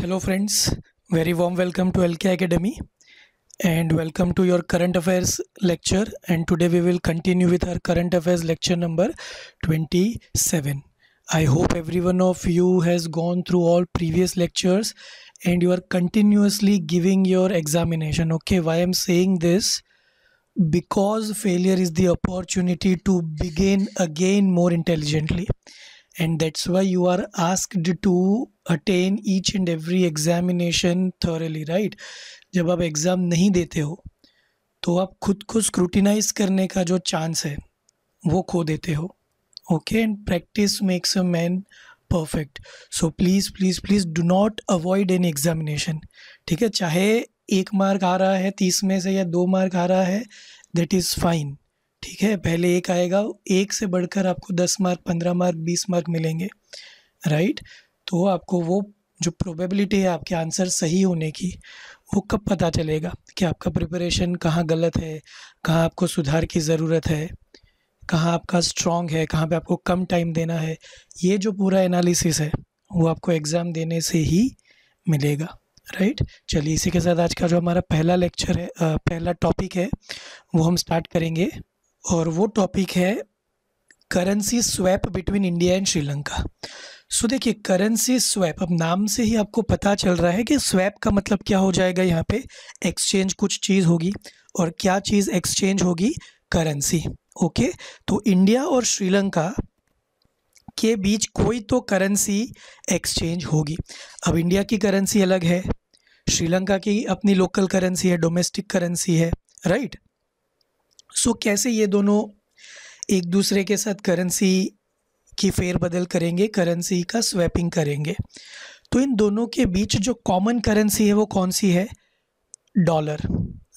Hello friends, very warm welcome to LK Academy and welcome to your current affairs lecture and today we will continue with our current affairs lecture number 27. I hope every one of you has gone through all previous lectures and you are continuously giving your examination. Okay, why I'm saying this? Because failure is the opportunity to begin again more intelligently. and that's why you are asked to attain each and every examination thoroughly right जब आप exam नहीं देते हो तो आप खुद को scrutinise करने का जो चांस है वो खो देते हो okay and practice makes a man perfect so please please please do not avoid an examination ठीक है चाहे एक मार्क आ रहा है तीस में से या दो मार्क आ रहा है दैट इज़ फाइन ठीक है पहले एक आएगा एक से बढ़कर आपको दस मार्क पंद्रह मार्क बीस मार्क मिलेंगे राइट तो आपको वो जो प्रोबेबिलिटी है आपके आंसर सही होने की वो कब पता चलेगा कि आपका प्रिपरेशन कहाँ गलत है कहाँ आपको सुधार की ज़रूरत है कहाँ आपका स्ट्रॉन्ग है कहाँ पे आपको कम टाइम देना है ये जो पूरा एनालिसिस है वो आपको एग्ज़ाम देने से ही मिलेगा राइट चलिए इसी के साथ आज का जो हमारा पहला लेक्चर है पहला टॉपिक है वो हम स्टार्ट करेंगे और वो टॉपिक है currency swap between India and Sri Lanka so देखिए करेंसी स्वैप अब नाम से ही आपको पता चल रहा है कि स्वैप का मतलब क्या हो जाएगा यहाँ पे एक्सचेंज कुछ चीज़ होगी और क्या चीज़ एक्सचेंज होगी करेंसी ओके तो इंडिया और श्रीलंका के बीच कोई तो करेंसी एक्सचेंज होगी अब इंडिया की करेंसी अलग है श्रीलंका की अपनी लोकल करेंसी है डोमेस्टिक करेंसी है राइट सो कैसे ये दोनों एक दूसरे के साथ करेंसी की फेरबदल करेंगे करेंसी का स्वैपिंग करेंगे तो इन दोनों के बीच जो कॉमन करेंसी है वो कौन सी है डॉलर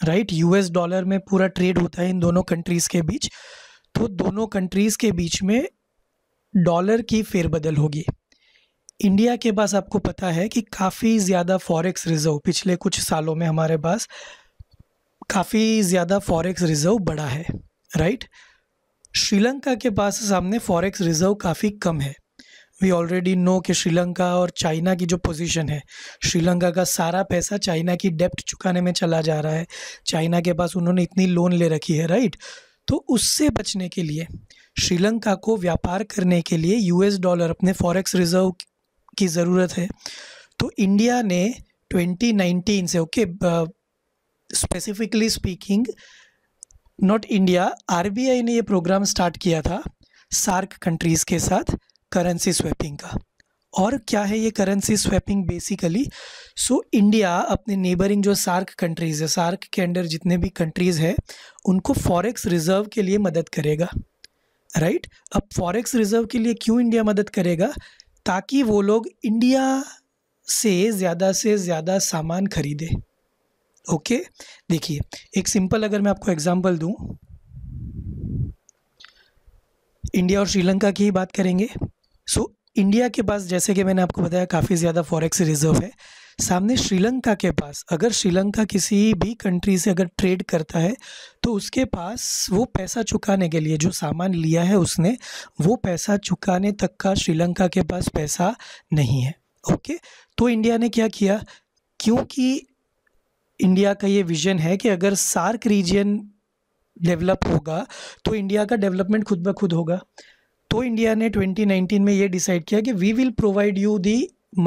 राइट यूएस डॉलर में पूरा ट्रेड होता है इन दोनों कंट्रीज़ के बीच तो दोनों कंट्रीज़ के बीच में डॉलर की फेरबदल होगी इंडिया के पास आपको पता है कि काफ़ी ज़्यादा फॉरेक्स रिजर्व पिछले कुछ सालों में हमारे पास काफ़ी ज़्यादा फॉरेक्स रिज़र्व बड़ा है राइट श्रीलंका के पास सामने फॉरेक्स रिज़र्व काफ़ी कम है वी ऑलरेडी नो कि श्रीलंका और चाइना की जो पोजीशन है श्रीलंका का सारा पैसा चाइना की डेप्ट चुकाने में चला जा रहा है चाइना के पास उन्होंने इतनी लोन ले रखी है राइट तो उससे बचने के लिए श्रीलंका को व्यापार करने के लिए यूएस डॉलर अपने फॉरेक्स रिज़र्व की ज़रूरत है तो इंडिया ने 2019 से okay okay, specifically speaking not India R ने ये प्रोग्राम स्टार्ट किया था सार्क कंट्रीज़ के साथ करेंसी स्वैपिंग का और क्या है ये currency swapping basically so India अपने नेबरिंग जो सार्क कंट्रीज़ है सार्क के अंडर जितने भी कंट्रीज़ है उनको फॉरेक्स रिजर्व के लिए मदद करेगा राइट अब फॉरेक्स रिजर्व के लिए क्यों इंडिया मदद करेगा ताकि वो लोग इंडिया से ज़्यादा से ज़्यादा सामान खरीदें ओके देखिए एक सिंपल अगर मैं आपको एग्जांपल दूं इंडिया और श्रीलंका की ही बात करेंगे सो so, इंडिया के पास जैसे कि मैंने आपको बताया काफ़ी ज़्यादा फॉरेक्स रिजर्व है सामने श्रीलंका के पास अगर श्रीलंका किसी भी कंट्री से अगर ट्रेड करता है तो उसके पास वो पैसा चुकाने के लिए जो सामान लिया है उसने वो पैसा चुकाने तक का श्रीलंका के पास पैसा नहीं है ओके तो इंडिया ने क्या किया क्योंकि इंडिया का ये विजन है कि अगर सार्क रीजन डेवलप होगा तो इंडिया का डेवलपमेंट खुद ब खुद होगा तो इंडिया ने 2019 में ये डिसाइड किया कि we will provide you the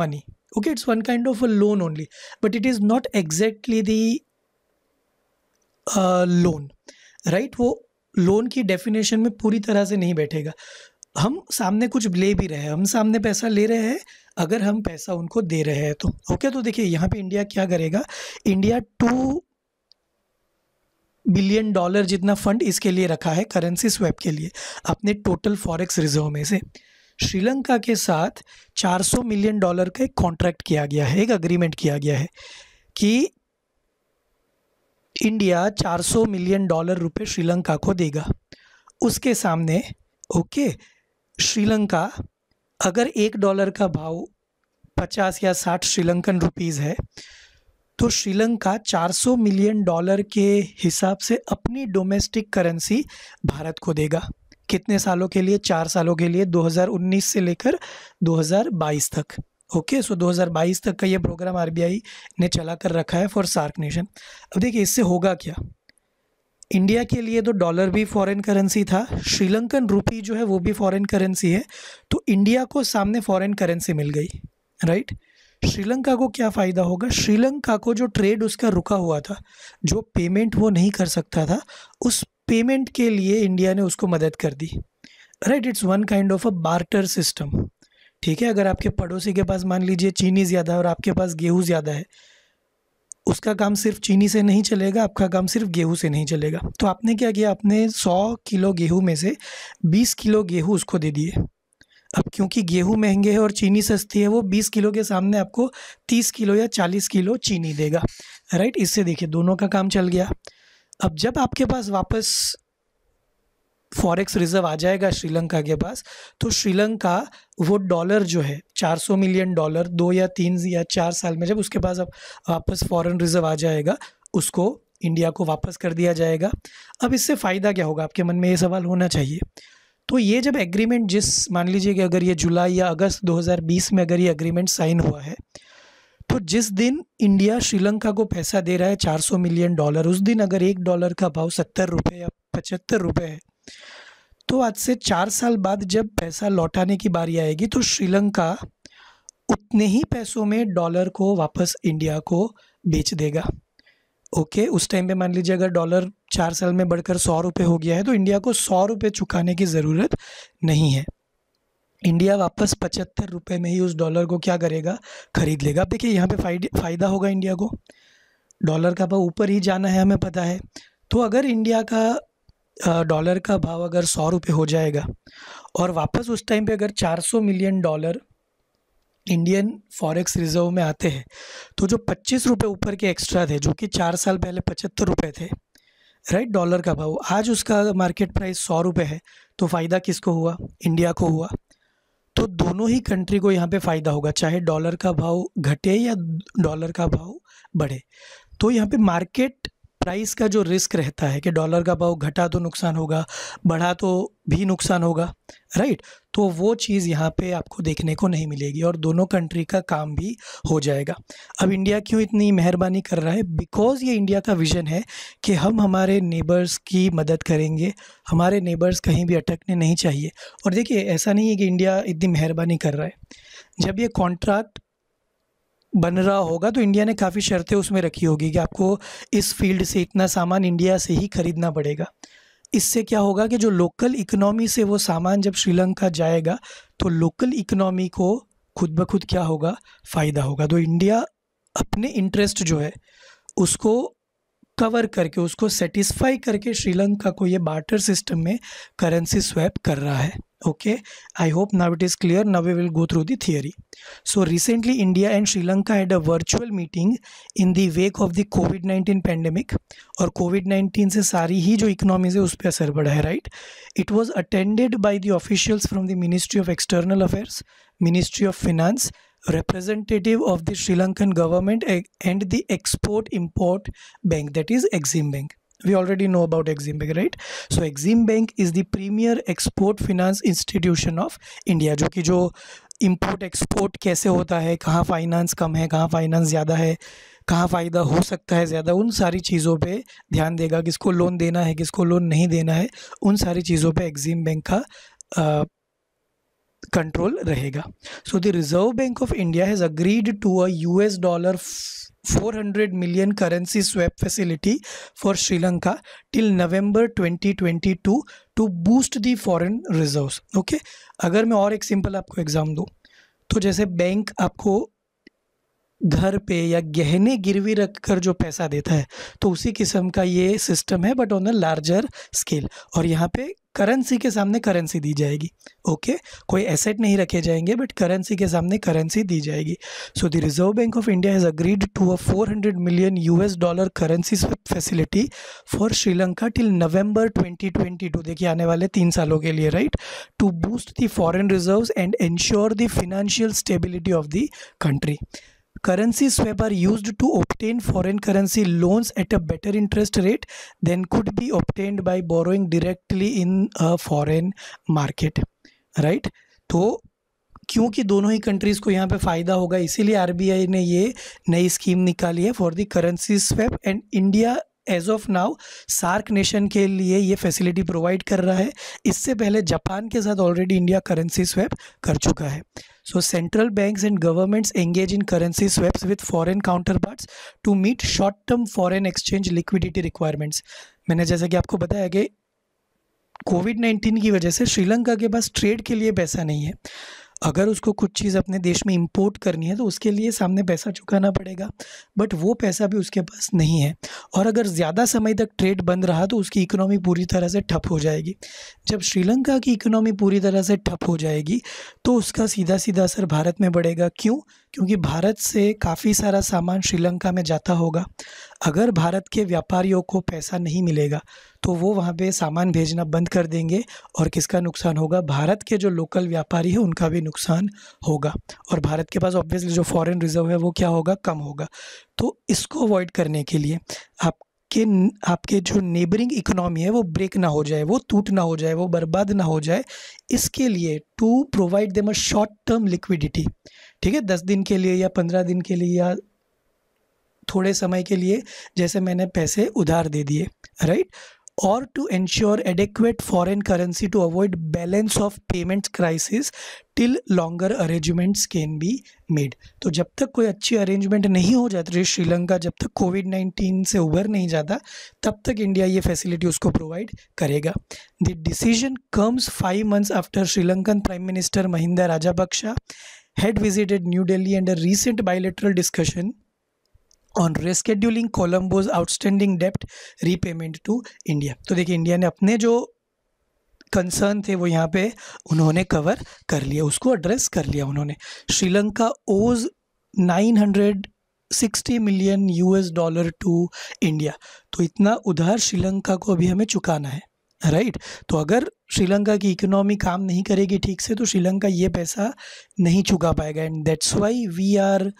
money okay it's one kind of a loan only but it is not exactly the loan right वो लोन की डेफिनेशन में पूरी तरह से नहीं बैठेगा हम सामने कुछ ले भी रहे हैं हम सामने पैसा ले रहे हैं अगर हम पैसा उनको दे रहे हैं तो ओके तो देखिए यहाँ पे इंडिया क्या करेगा इंडिया टू बिलियन डॉलर जितना फंड इसके लिए रखा है करेंसी स्वैप के लिए अपने टोटल फॉरेक्स रिजर्व में से श्रीलंका के साथ 400 मिलियन डॉलर का एक कॉन्ट्रैक्ट किया गया है एक अग्रीमेंट किया गया है कि इंडिया 400 मिलियन डॉलर रुपए श्रीलंका को देगा उसके सामने ओके श्रीलंका अगर एक डॉलर का भाव पचास या साठ श्रीलंकन रुपीज़ है तो श्रीलंका 400 मिलियन डॉलर के हिसाब से अपनी डोमेस्टिक करेंसी भारत को देगा कितने सालों के लिए चार सालों के लिए 2019 से लेकर 2022 तक ओके सो 2022 तक का ये प्रोग्राम आरबीआई ने चला कर रखा है फॉर सार्क नेशन अब देखिए इससे होगा क्या इंडिया के लिए तो डॉलर भी फॉरेन करेंसी था श्रीलंकन रुपी जो है वो भी फॉरेन करेंसी है तो इंडिया को सामने फॉरेन करेंसी मिल गई राइट श्रीलंका को क्या फ़ायदा होगा श्रीलंका को जो ट्रेड उसका रुका हुआ था जो पेमेंट वो नहीं कर सकता था उस पेमेंट के लिए इंडिया ने उसको मदद कर दी right it's one kind of a barter system ठीक है अगर आपके पड़ोसी के पास मान लीजिए चीनी ज़्यादा है और आपके पास गेहूँ ज़्यादा है उसका काम सिर्फ चीनी से नहीं चलेगा आपका काम सिर्फ गेहूँ से नहीं चलेगा तो आपने क्या किया आपने सौ किलो गेहूँ में से बीस किलो गेहूँ उसको दे दिए अब क्योंकि गेहूँ महंगे हैं और चीनी सस्ती है वो बीस किलो के सामने आपको तीस किलो या चालीस किलो चीनी देगा राइट इससे देखिए दोनों का काम चल गया अब जब आपके पास वापस फॉरेक्स रिजर्व आ जाएगा श्रीलंका के पास तो श्रीलंका वो डॉलर जो है 400 मिलियन डॉलर दो या तीन या चार साल में जब उसके पास अब वापस फॉरेन रिजर्व आ जाएगा उसको इंडिया को वापस कर दिया जाएगा अब इससे फ़ायदा क्या होगा आपके मन में ये सवाल होना चाहिए तो ये जब एग्रीमेंट जिस मान लीजिए कि अगर ये जुलाई या अगस्त 2020 में अगर ये एग्रीमेंट साइन हुआ है तो जिस दिन इंडिया श्रीलंका को पैसा दे रहा है 400 मिलियन डॉलर उस दिन अगर एक डॉलर का भाव सत्तर रुपये या पचहत्तर रुपये है तो आज से चार साल बाद जब पैसा लौटाने की बारी आएगी तो श्रीलंका उतने ही पैसों में डॉलर को वापस इंडिया को बेच देगा ओके okay, उस टाइम पे मान लीजिए अगर डॉलर चार साल में बढ़कर सौ रुपये हो गया है तो इंडिया को सौ रुपये चुकाने की ज़रूरत नहीं है इंडिया वापस पचहत्तर रुपये में ही उस डॉलर को क्या करेगा खरीद लेगा देखिए यहाँ पे फ़ायदा होगा इंडिया को डॉलर का भाव ऊपर ही जाना है हमें पता है तो अगर इंडिया का डॉलर का भाव अगर सौ रुपये हो जाएगा और वापस उस टाइम पे अगर 400 million dollar Indian forex reserve में आते हैं तो जो पच्चीस रुपये ऊपर के एक्स्ट्रा थे जो कि चार साल पहले पचहत्तर रुपये थे राइट डॉलर का भाव आज उसका मार्केट प्राइस सौ रुपये है तो फ़ायदा किसको हुआ इंडिया को हुआ तो दोनों ही कंट्री को यहाँ पे फ़ायदा होगा चाहे डॉलर का भाव घटे या डॉलर का भाव बढ़े तो यहाँ पे मार्केट प्राइस का जो रिस्क रहता है कि डॉलर का भाव घटा तो नुकसान होगा बढ़ा तो भी नुकसान होगा राइट तो वो चीज़ यहाँ पे आपको देखने को नहीं मिलेगी और दोनों कंट्री का काम भी हो जाएगा अब इंडिया क्यों इतनी मेहरबानी कर रहा है बिकॉज ये इंडिया का विजन है कि हम हमारे नेबर्स की मदद करेंगे हमारे नेबर्स कहीं भी अटकने नहीं चाहिए और देखिए ऐसा नहीं है कि इंडिया इतनी मेहरबानी कर रहा है जब ये कॉन्ट्रैक्ट बन रहा होगा तो इंडिया ने काफ़ी शर्तें उसमें रखी होगी कि आपको इस फील्ड से इतना सामान इंडिया से ही ख़रीदना पड़ेगा इससे क्या होगा कि जो लोकल इकोनॉमी से वो सामान जब श्रीलंका जाएगा तो लोकल इकोनॉमी को खुद ब खुद क्या होगा फ़ायदा होगा तो इंडिया अपने इंटरेस्ट जो है उसको कवर करके उसको सेटिस्फाई करके श्रीलंका को ये बार्टर सिस्टम में करेंसी स्वैप कर रहा है okay i hope now it is clear now we will go through the theory so recently india and sri lanka had a virtual meeting in the wake of the covid-19 pandemic or covid 19 से सारी ही जो economies है उस पर असर पड़ा hai right it was attended by the officials from the ministry of external affairs ministry of finance representative of the Sri Lankan government and the Export Import Bank, that is Exim Bank. we already know about Exim Bank, right? So Exim Bank is the premier export finance institution of India, जो कि जो import export कैसे होता है कहाँ finance कम है कहाँ finance ज़्यादा है कहाँ फ़ायदा हो सकता है ज़्यादा उन सारी चीज़ों पे ध्यान देगा किसको लोन देना है किसको लोन नहीं देना है उन सारी चीज़ों पे एग्जीम बैंक का कंट्रोल रहेगा so the reserve bank of India has agreed to a US dollar 400 million currency swap facility for Sri Lanka till November 2022 to boost the foreign reserves. Okay, अगर मैं और एक सिंपल आपको एग्ज़ाम दूँ तो जैसे बैंक आपको घर पे या गहने गिरवी रख कर जो पैसा देता है तो उसी किस्म का ये सिस्टम है but on a larger scale और यहाँ पे करेंसी के सामने करेंसी दी जाएगी ओके okay? कोई एसेट नहीं रखे जाएंगे बट करेंसी के सामने करेंसी दी जाएगी so the reserve bank of India has agreed to a 400 million US dollar currency facility for Sri Lanka till November 2022 देखिए आने वाले तीन सालों के लिए right to boost the foreign reserve and ensure the financial stability of the country currency swapper used to obtain foreign currency loans at a better interest rate than could be obtained by borrowing directly in a foreign market right तो क्योंकि दोनों ही countries को यहाँ पे फ़ायदा होगा इसीलिए RBI ने ये नई स्कीम निकाली है for the currency swap and India as of now SAARC nation के लिए ये फैसिलिटी प्रोवाइड कर रहा है इससे पहले जापान के साथ ऑलरेडी इंडिया करेंसी स्वैप कर चुका है So central banks and governments engage in currency swaps with foreign counterparts to meet short-term foreign exchange liquidity requirements. मैंने जैसा कि आपको बताया कि कोविड नाइन्टीन की वजह से श्रीलंका के पास ट्रेड के लिए पैसा नहीं है अगर उसको कुछ चीज़ अपने देश में इंपोर्ट करनी है तो उसके लिए सामने पैसा चुकाना पड़ेगा बट वो पैसा भी उसके पास नहीं है और अगर ज़्यादा समय तक ट्रेड बंद रहा तो उसकी इकोनॉमी पूरी तरह से ठप हो जाएगी जब श्रीलंका की इकोनॉमी पूरी तरह से ठप हो जाएगी तो उसका सीधा सीधा असर भारत में पड़ेगा क्यों क्योंकि भारत से काफ़ी सारा सामान श्रीलंका में जाता होगा अगर भारत के व्यापारियों को पैसा नहीं मिलेगा तो वो वहाँ पे सामान भेजना बंद कर देंगे और किसका नुकसान होगा भारत के जो लोकल व्यापारी हैं उनका भी नुकसान होगा और भारत के पास ऑब्वियसली जो फॉरेन रिजर्व है वो क्या होगा कम होगा तो इसको अवॉइड करने के लिए आप कि आपके जो नेबरिंग इकोनॉमी है वो ब्रेक ना हो जाए वो टूट ना हो जाए वो बर्बाद ना हो जाए इसके लिए to provide them a short term liquidity ठीक है दस दिन के लिए या पंद्रह दिन के लिए या थोड़े समय के लिए जैसे मैंने पैसे उधार दे दिए राइट और to ensure adequate foreign currency to avoid balance of payments crisis till longer arrangements can be made तो जब तक कोई अच्छी अरेंजमेंट नहीं हो जाती श्रीलंका जब तक कोविड नाइन्टीन से उभर नहीं जाता तब तक इंडिया ये फैसिलिटी उसको प्रोवाइड करेगा the decision comes five months after Sri Lankan prime minister Mahinda Rajapaksa had visited New Delhi and a recent bilateral discussion on rescheduling Colombo's outstanding डेप्ट रीपेमेंट टू इंडिया तो देखिए इंडिया ने अपने जो कंसर्न थे वो यहाँ पे उन्होंने कवर कर लिया उसको एड्रेस कर लिया उन्होंने Sri Lanka owes 960 million US dollar to India तो इतना उधार श्रीलंका को अभी हमें चुकाना है राइट तो अगर श्रीलंका की इकोनॉमी काम नहीं करेगी ठीक से तो श्रीलंका ये पैसा नहीं चुका पाएगा and that's why we are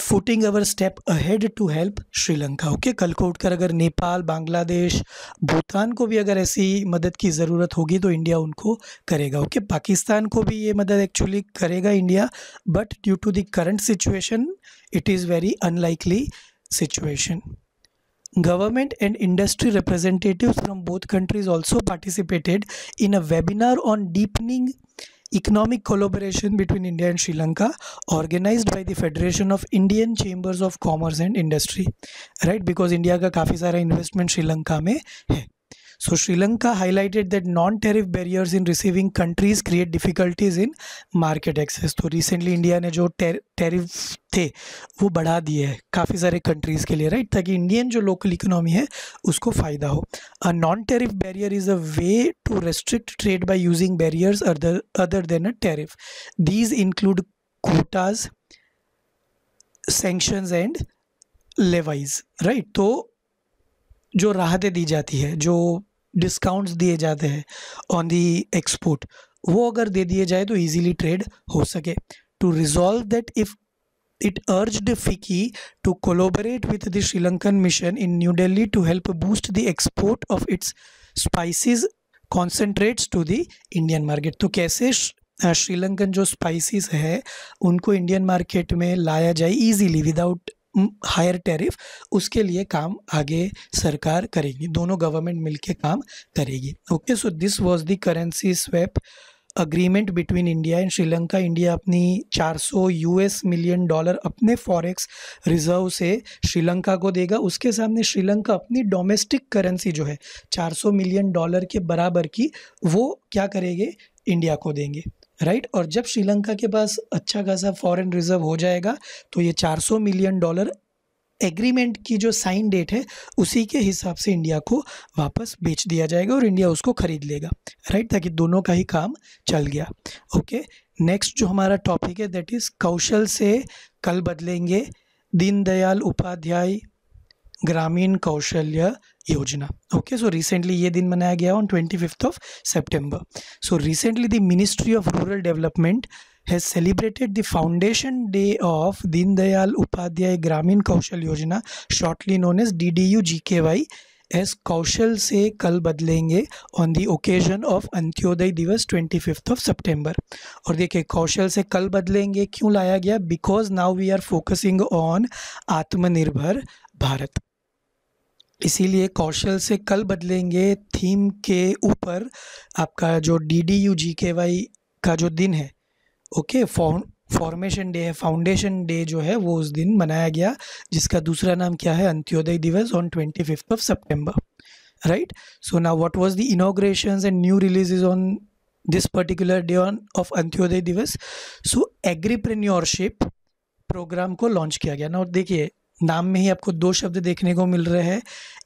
footing our step ahead to help Sri Lanka okay कल को उठकर अगर नेपाल बांग्लादेश भूटान को भी अगर ऐसी मदद की ज़रूरत होगी तो इंडिया उनको करेगा ओके okay? पाकिस्तान को भी ये मदद एक्चुअली करेगा India but due to the current situation it is very unlikely situation Government and industry representatives from both countries also participated in a webinar on deepening economic collaboration between India and Sri Lanka organized by the Federation of Indian Chambers of Commerce and Industry right because India का काफ़ी सारा investment Sri Lanka में है So Sri Lanka highlighted that non-tariff barriers in receiving countries create difficulties in market access. तो recently India ने जो tariff थे वो बढ़ा दिए हैं काफ़ी सारे कंट्रीज़ के लिए राइट ताकि इंडियन जो लोकल इकोनॉमी है उसको फ़ायदा हो a non tariff barrier is a way to restrict trade by using barriers other than a tariff these include quotas sanctions and levies right तो जो राहतें दी जाती है जो डिस्काउंट्स दिए जाते हैं ऑन दी एक्सपोर्ट वो अगर दे दिए जाए तो ईजीली ट्रेड हो सके to resolve that if it urged FICCI to collaborate with the Sri Lankan mission in New Delhi to help boost the export of its spices concentrates to the Indian market तो कैसे श्रीलंकन जो स्पाइसिस है उनको इंडियन मार्केट में लाया जाए ईजीली विदाउट हायर टैरिफ उसके लिए काम आगे सरकार करेगी दोनों गवर्नमेंट मिलके काम करेगी okay so this was the currency swap agreement between India and Sri Lanka India अपनी 400 यूएस मिलियन डॉलर अपने फॉरेक्स रिजर्व से श्रीलंका को देगा उसके सामने श्रीलंका अपनी डोमेस्टिक करेंसी जो है 400 मिलियन डॉलर के बराबर की वो क्या करेंगे इंडिया को देंगे राइट और जब श्रीलंका के पास अच्छा खासा फॉरेन रिजर्व हो जाएगा तो ये 400 मिलियन डॉलर एग्रीमेंट की जो साइन डेट है उसी के हिसाब से इंडिया को वापस बेच दिया जाएगा और इंडिया उसको ख़रीद लेगा राइट ताकि दोनों का ही काम चल गया ओके नेक्स्ट जो हमारा टॉपिक है दैट इज़ कौशल से कल बदलेंगे दीनदयाल उपाध्याय ग्रामीण कौशल्य योजना ओके सो रिसेंटली ये दिन मनाया गया on twenty fifth of September so recently the ministry of rural development has celebrated the foundation day of Deendayal Upadhyay Grameen Kaushal Yojana shortly known as D D U G K Y is कौशल से कल बदलेंगे on the occasion of Antyodaya Diwas twenty fifth of September और देखिए कौशल से कल बदलेंगे क्यों लाया गया because now we are focusing on Atmanirbhar Bharat इसीलिए कौशल से कल बदलेंगे थीम के ऊपर आपका जो D D U G K Y का जो दिन है ओके फॉर्मेशन डे है फाउंडेशन डे जो है वो उस दिन मनाया गया जिसका दूसरा नाम क्या है Antyodaya Diwas on twenty fifth of September right so ना what was the inauguration and new releases on this particular day on of Antyodaya Diwas so एग्रीप्रेन्योरशिप programme को लॉन्च किया गया ना और देखिए नाम में ही आपको दो शब्द देखने को मिल रहे हैं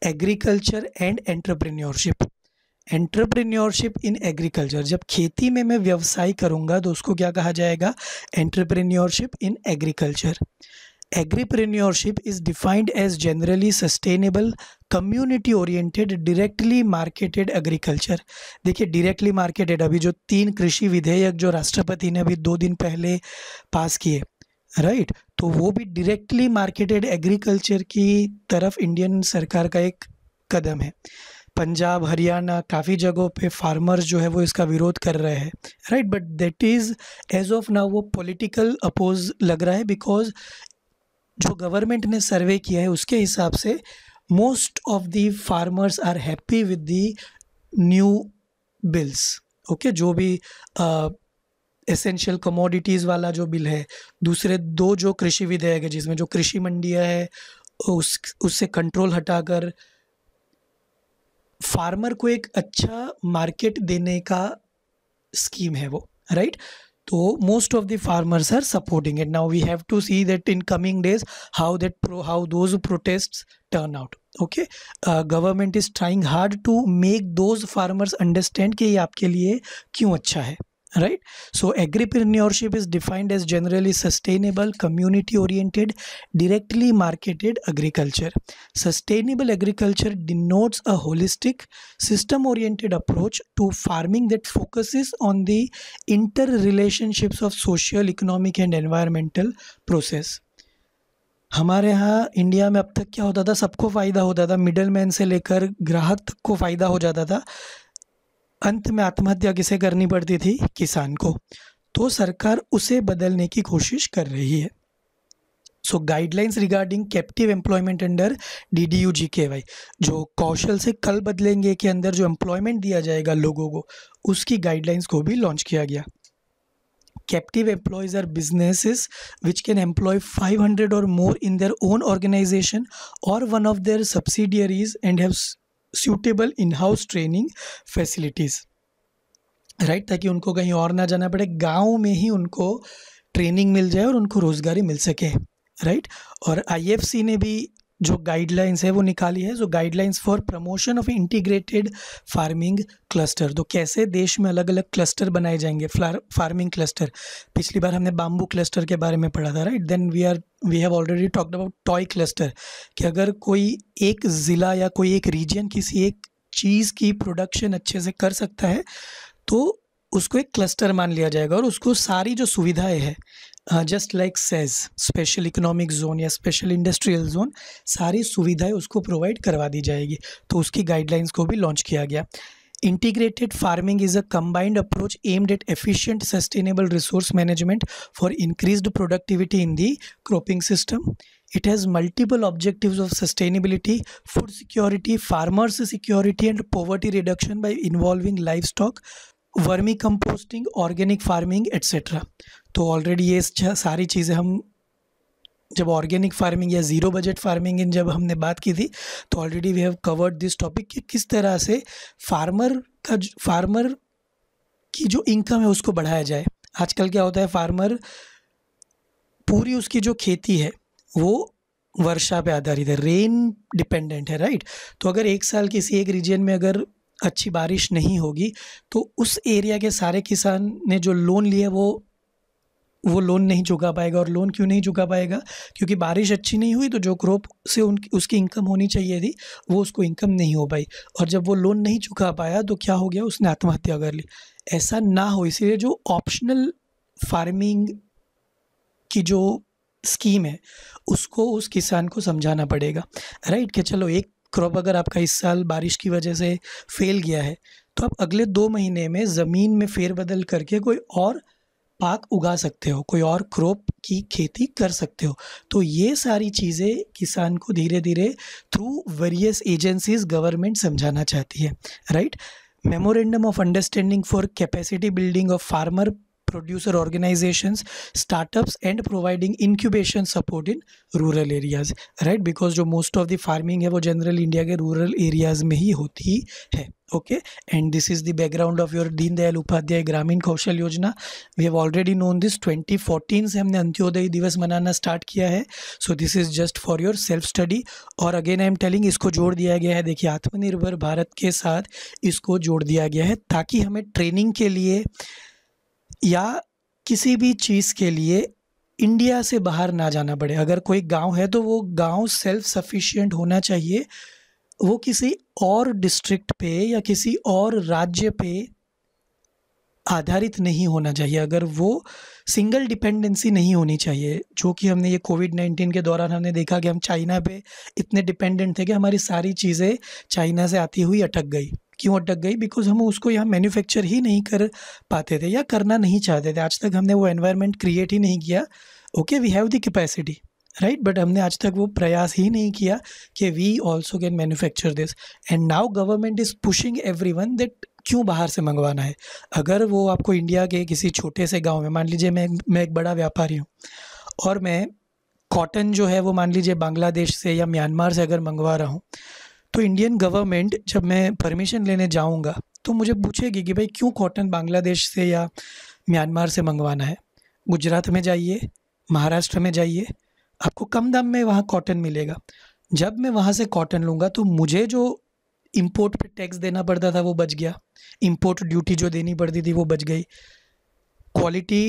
agriculture and entrepreneurship entrepreneurship in agriculture जब खेती में मैं व्यवसाय करूँगा तो उसको क्या कहा जाएगा entrepreneurship in agriculture agripreneurship is defined as generally sustainable community oriented directly marketed agriculture देखिए डायरेक्टली मार्केटेड अभी जो तीन कृषि विधेयक जो राष्ट्रपति ने अभी दो दिन पहले पास किए राइट right? तो वो भी डायरेक्टली मार्केटेड एग्रीकल्चर की तरफ इंडियन सरकार का एक कदम है पंजाब हरियाणा काफ़ी जगहों पे फार्मर्स जो है वो इसका विरोध कर रहे हैं right but that is as of now वो पॉलिटिकल अपोज लग रहा है बिकॉज जो गवर्नमेंट ने सर्वे किया है उसके हिसाब से most of the farmers are happy with the new bills okay जो भी uh, एसेंशियल कमोडिटीज़ वाला जो बिल है दूसरे दो जो कृषि विधेयक है जिसमें जो कृषि मंडिया है उस उससे कंट्रोल हटाकर फार्मर को एक अच्छा मार्केट देने का स्कीम है वो राइट तो most of the farmers are supporting it now we have to see that in coming days how that how those protest turn out okay government is trying hard to make those farmers understand कि ये आपके लिए क्यों अच्छा है right so agripreneurship is defined as generally sustainable community oriented directly marketed agriculture sustainable agriculture denotes a holistic system oriented approach to farming that focuses on the interrelationships of social economic and environmental process हमारे यहाँ India में अब तक क्या होता था सबको फ़ायदा होता था मिडल मैन से लेकर ग्राहक तक को फ़ायदा हो जाता था अंत में आत्महत्या किसे करनी पड़ती थी किसान को तो सरकार उसे बदलने की कोशिश कर रही है so guidelines regarding captive employment under D D U G K Y जो कौशल से कल बदलेंगे के अंदर जो एम्प्लॉयमेंट दिया जाएगा लोगों को उसकी गाइडलाइंस को भी लॉन्च किया गया captive employers are businesses which can employ five hundred or more in their own organization or one of their subsidiaries and have suitable in house training facilities right ताकि उनको कहीं और ना जाना पड़े गांव में ही उनको ट्रेनिंग मिल जाए और उनको रोज़गारी मिल सके राइट right? और आईएफसी ने भी जो गाइडलाइंस है वो निकाली है जो guidelines for promotion of integrated farming cluster तो कैसे देश में अलग अलग क्लस्टर बनाए जाएंगे फार्मिंग क्लस्टर पिछली बार हमने बाम्बू क्लस्टर के बारे में पढ़ा था right then we are we have already talked about toy cluster कि अगर कोई एक ज़िला या कोई एक रीजन किसी एक चीज़ की प्रोडक्शन अच्छे से कर सकता है तो उसको एक क्लस्टर मान लिया जाएगा और उसको सारी जो सुविधाएं हैं just like SEZ special economic zone या स्पेशल इंडस्ट्रियल जोन सारी सुविधाएं उसको प्रोवाइड करवा दी जाएगी तो उसकी गाइडलाइंस को भी लॉन्च किया गया integrated farming is a combined approach aimed at efficient sustainable resource management for increase productivity in the cropping system it has multiple objective of sustainability food security farmers security and poverty reduction by involving livestock vermicomposting organic farming etcetera तो already ये सारी चीज़ें हम जब organic farming या zero budget farming in जब हमने बात की थी तो already we have covered this topic कि किस तरह से फार्मर का फार्मर की जो इनकम है उसको बढ़ाया जाए आजकल क्या होता है फार्मर पूरी उसकी जो खेती है वो वर्षा पे आधारित है रेन डिपेंडेंट है राइट तो अगर एक साल किसी एक रीजन में अगर अच्छी बारिश नहीं होगी तो उस एरिया के सारे किसान ने जो लोन लिया वो वो लोन नहीं चुका पाएगा और लोन क्यों नहीं चुका पाएगा क्योंकि बारिश अच्छी नहीं हुई तो जो क्रॉप से उन उसकी इनकम होनी चाहिए थी वो उसको इनकम नहीं हो पाई और जब वो लोन नहीं चुका पाया तो क्या हो गया उसने आत्महत्या कर ली ऐसा ना हो इसलिए जो ऑप्शनल फार्मिंग की जो स्कीम है उसको उस किसान को समझाना पड़ेगा राइट कि चलो एक क्रॉप अगर आपका इस साल बारिश की वजह से फेल गया है तो आप अगले दो महीने में ज़मीन में फेरबदल करके कोई और पाक उगा सकते हो कोई और क्रॉप की खेती कर सकते हो तो ये सारी चीज़ें किसान को धीरे धीरे थ्रू वेरियस एजेंसीज गवर्नमेंट समझाना चाहती है right memorandum of understanding for capacity building of farmer producer organizations startups and providing incubation support in rural areas right because jo most of the farming hai wo general India ke rural areas mein hi hoti hai okay and this is the background of your दीन dayal upadhyay gramin kaushal yojana we have already known this 2014 se humne Antyodaya divas manana start kiya hai so this is just for your self study और again I am telling isko jod diya gaya hai dekhiye atmanirbhar bharat ke sath isko jod diya gaya hai taki hame training ke liye या किसी भी चीज़ के लिए India से बाहर ना जाना पड़े अगर कोई गांव है तो वो गांव सेल्फ सफिशिएंट होना चाहिए वो किसी और डिस्ट्रिक्ट पे या किसी और राज्य पे आधारित नहीं होना चाहिए अगर वो सिंगल डिपेंडेंसी नहीं होनी चाहिए जो कि हमने ये कोविड नाइन्टीन के दौरान हमने देखा कि हम चाइना पे इतने डिपेंडेंट थे कि हमारी सारी चीज़ें चाइना से आती हुई अटक गई क्यों अटक गई बिकॉज हम उसको यहाँ मैन्युफैक्चर ही नहीं कर पाते थे या करना नहीं चाहते थे आज तक हमने वो एनवायरनमेंट क्रिएट ही नहीं किया okay we have the capacity right but हमने आज तक वो प्रयास ही नहीं किया कि we also can manufacture this and now government is pushing everyone that क्यों बाहर से मंगवाना है अगर वो आपको इंडिया के किसी छोटे से गांव में मान लीजिए मैं मैं एक बड़ा व्यापारी हूँ और मैं कॉटन जो है वो मान लीजिए बांग्लादेश से या म्यांमार से अगर मंगवा रहा हूँ तो इंडियन गवर्नमेंट जब मैं परमिशन लेने जाऊँगा तो मुझे पूछेगी कि भाई क्यों कॉटन बांग्लादेश से या म्यांमार से मंगवाना है गुजरात में जाइए महाराष्ट्र में जाइए आपको कम दाम में वहाँ कॉटन मिलेगा जब मैं वहाँ से कॉटन लूँगा तो मुझे जो इम्पोर्ट पे टैक्स देना पड़ता था वो बच गया इम्पोर्ट ड्यूटी जो देनी पड़ती थी वो बच गई क्वालिटी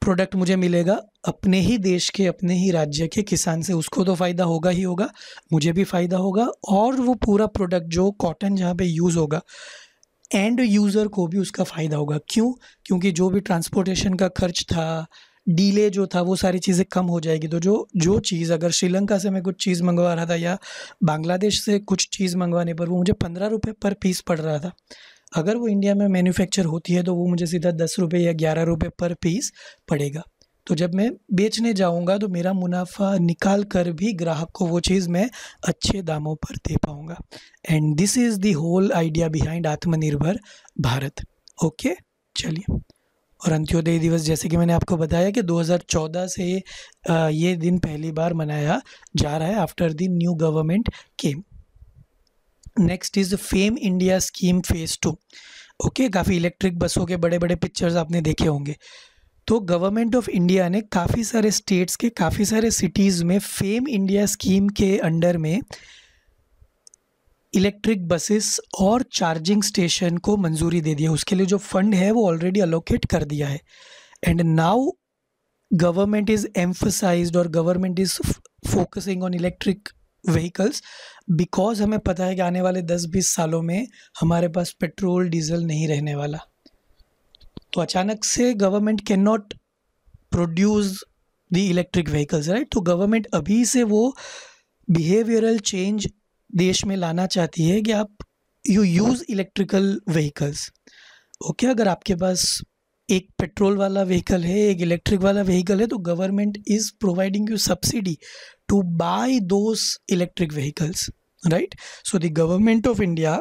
प्रोडक्ट मुझे मिलेगा अपने ही देश के अपने ही राज्य के किसान से उसको तो फ़ायदा होगा ही होगा मुझे भी फ़ायदा होगा और वो पूरा प्रोडक्ट जो कॉटन जहाँ पे यूज़ होगा एंड यूज़र को भी उसका फ़ायदा होगा क्यों क्योंकि जो भी ट्रांसपोर्टेशन का खर्च था डीले जो था वो सारी चीज़ें कम हो जाएगी तो जो जो चीज़ अगर श्रीलंका से मैं कुछ चीज़ मंगवा रहा था या बांग्लादेश से कुछ चीज़ मंगवाने पर वो मुझे पंद्रह रुपये पर पीस पड़ रहा था अगर वो इंडिया में मैन्युफैक्चर होती है तो वो मुझे सीधा दस रुपये या ग्यारह रुपये पर पीस पड़ेगा तो जब मैं बेचने जाऊँगा तो मेरा मुनाफा निकाल कर भी ग्राहक को वो चीज़ मैं अच्छे दामों पर दे पाऊँगा and this is the whole idea behind Atmanirbhar Bharat okay चलिए और अंत्योदय दिवस जैसे कि मैंने आपको बताया कि 2014 से ये दिन पहली बार मनाया जा रहा है after the new government came next is FAME India scheme phase two okay काफ़ी इलेक्ट्रिक बसों के बड़े बड़े पिक्चर्स आपने देखे होंगे तो गवर्नमेंट ऑफ इंडिया ने काफ़ी सारे स्टेट्स के काफ़ी सारे सिटीज़ में फेम इंडिया स्कीम के अंडर में इलेक्ट्रिक बसेस और चार्जिंग स्टेशन को मंजूरी दे दिया उसके लिए जो फंड है वो ऑलरेडी अलोकेट कर दिया है and now government is emphasize और government is focusing on electric vehicles because हमें पता है कि आने वाले दस बीस सालों में हमारे पास पेट्रोल डीजल नहीं रहने वाला तो अचानक से government can not produce the electric vehicles right तो गवर्नमेंट अभी से वो बिहेवियरल चेंज देश में लाना चाहती है कि आप you use electrical vehicles okay अगर आपके पास एक पेट्रोल वाला व्हीकल है एक इलेक्ट्रिक वाला व्हीकल है तो government is providing you subsidy to buy those electric vehicles right so the government of India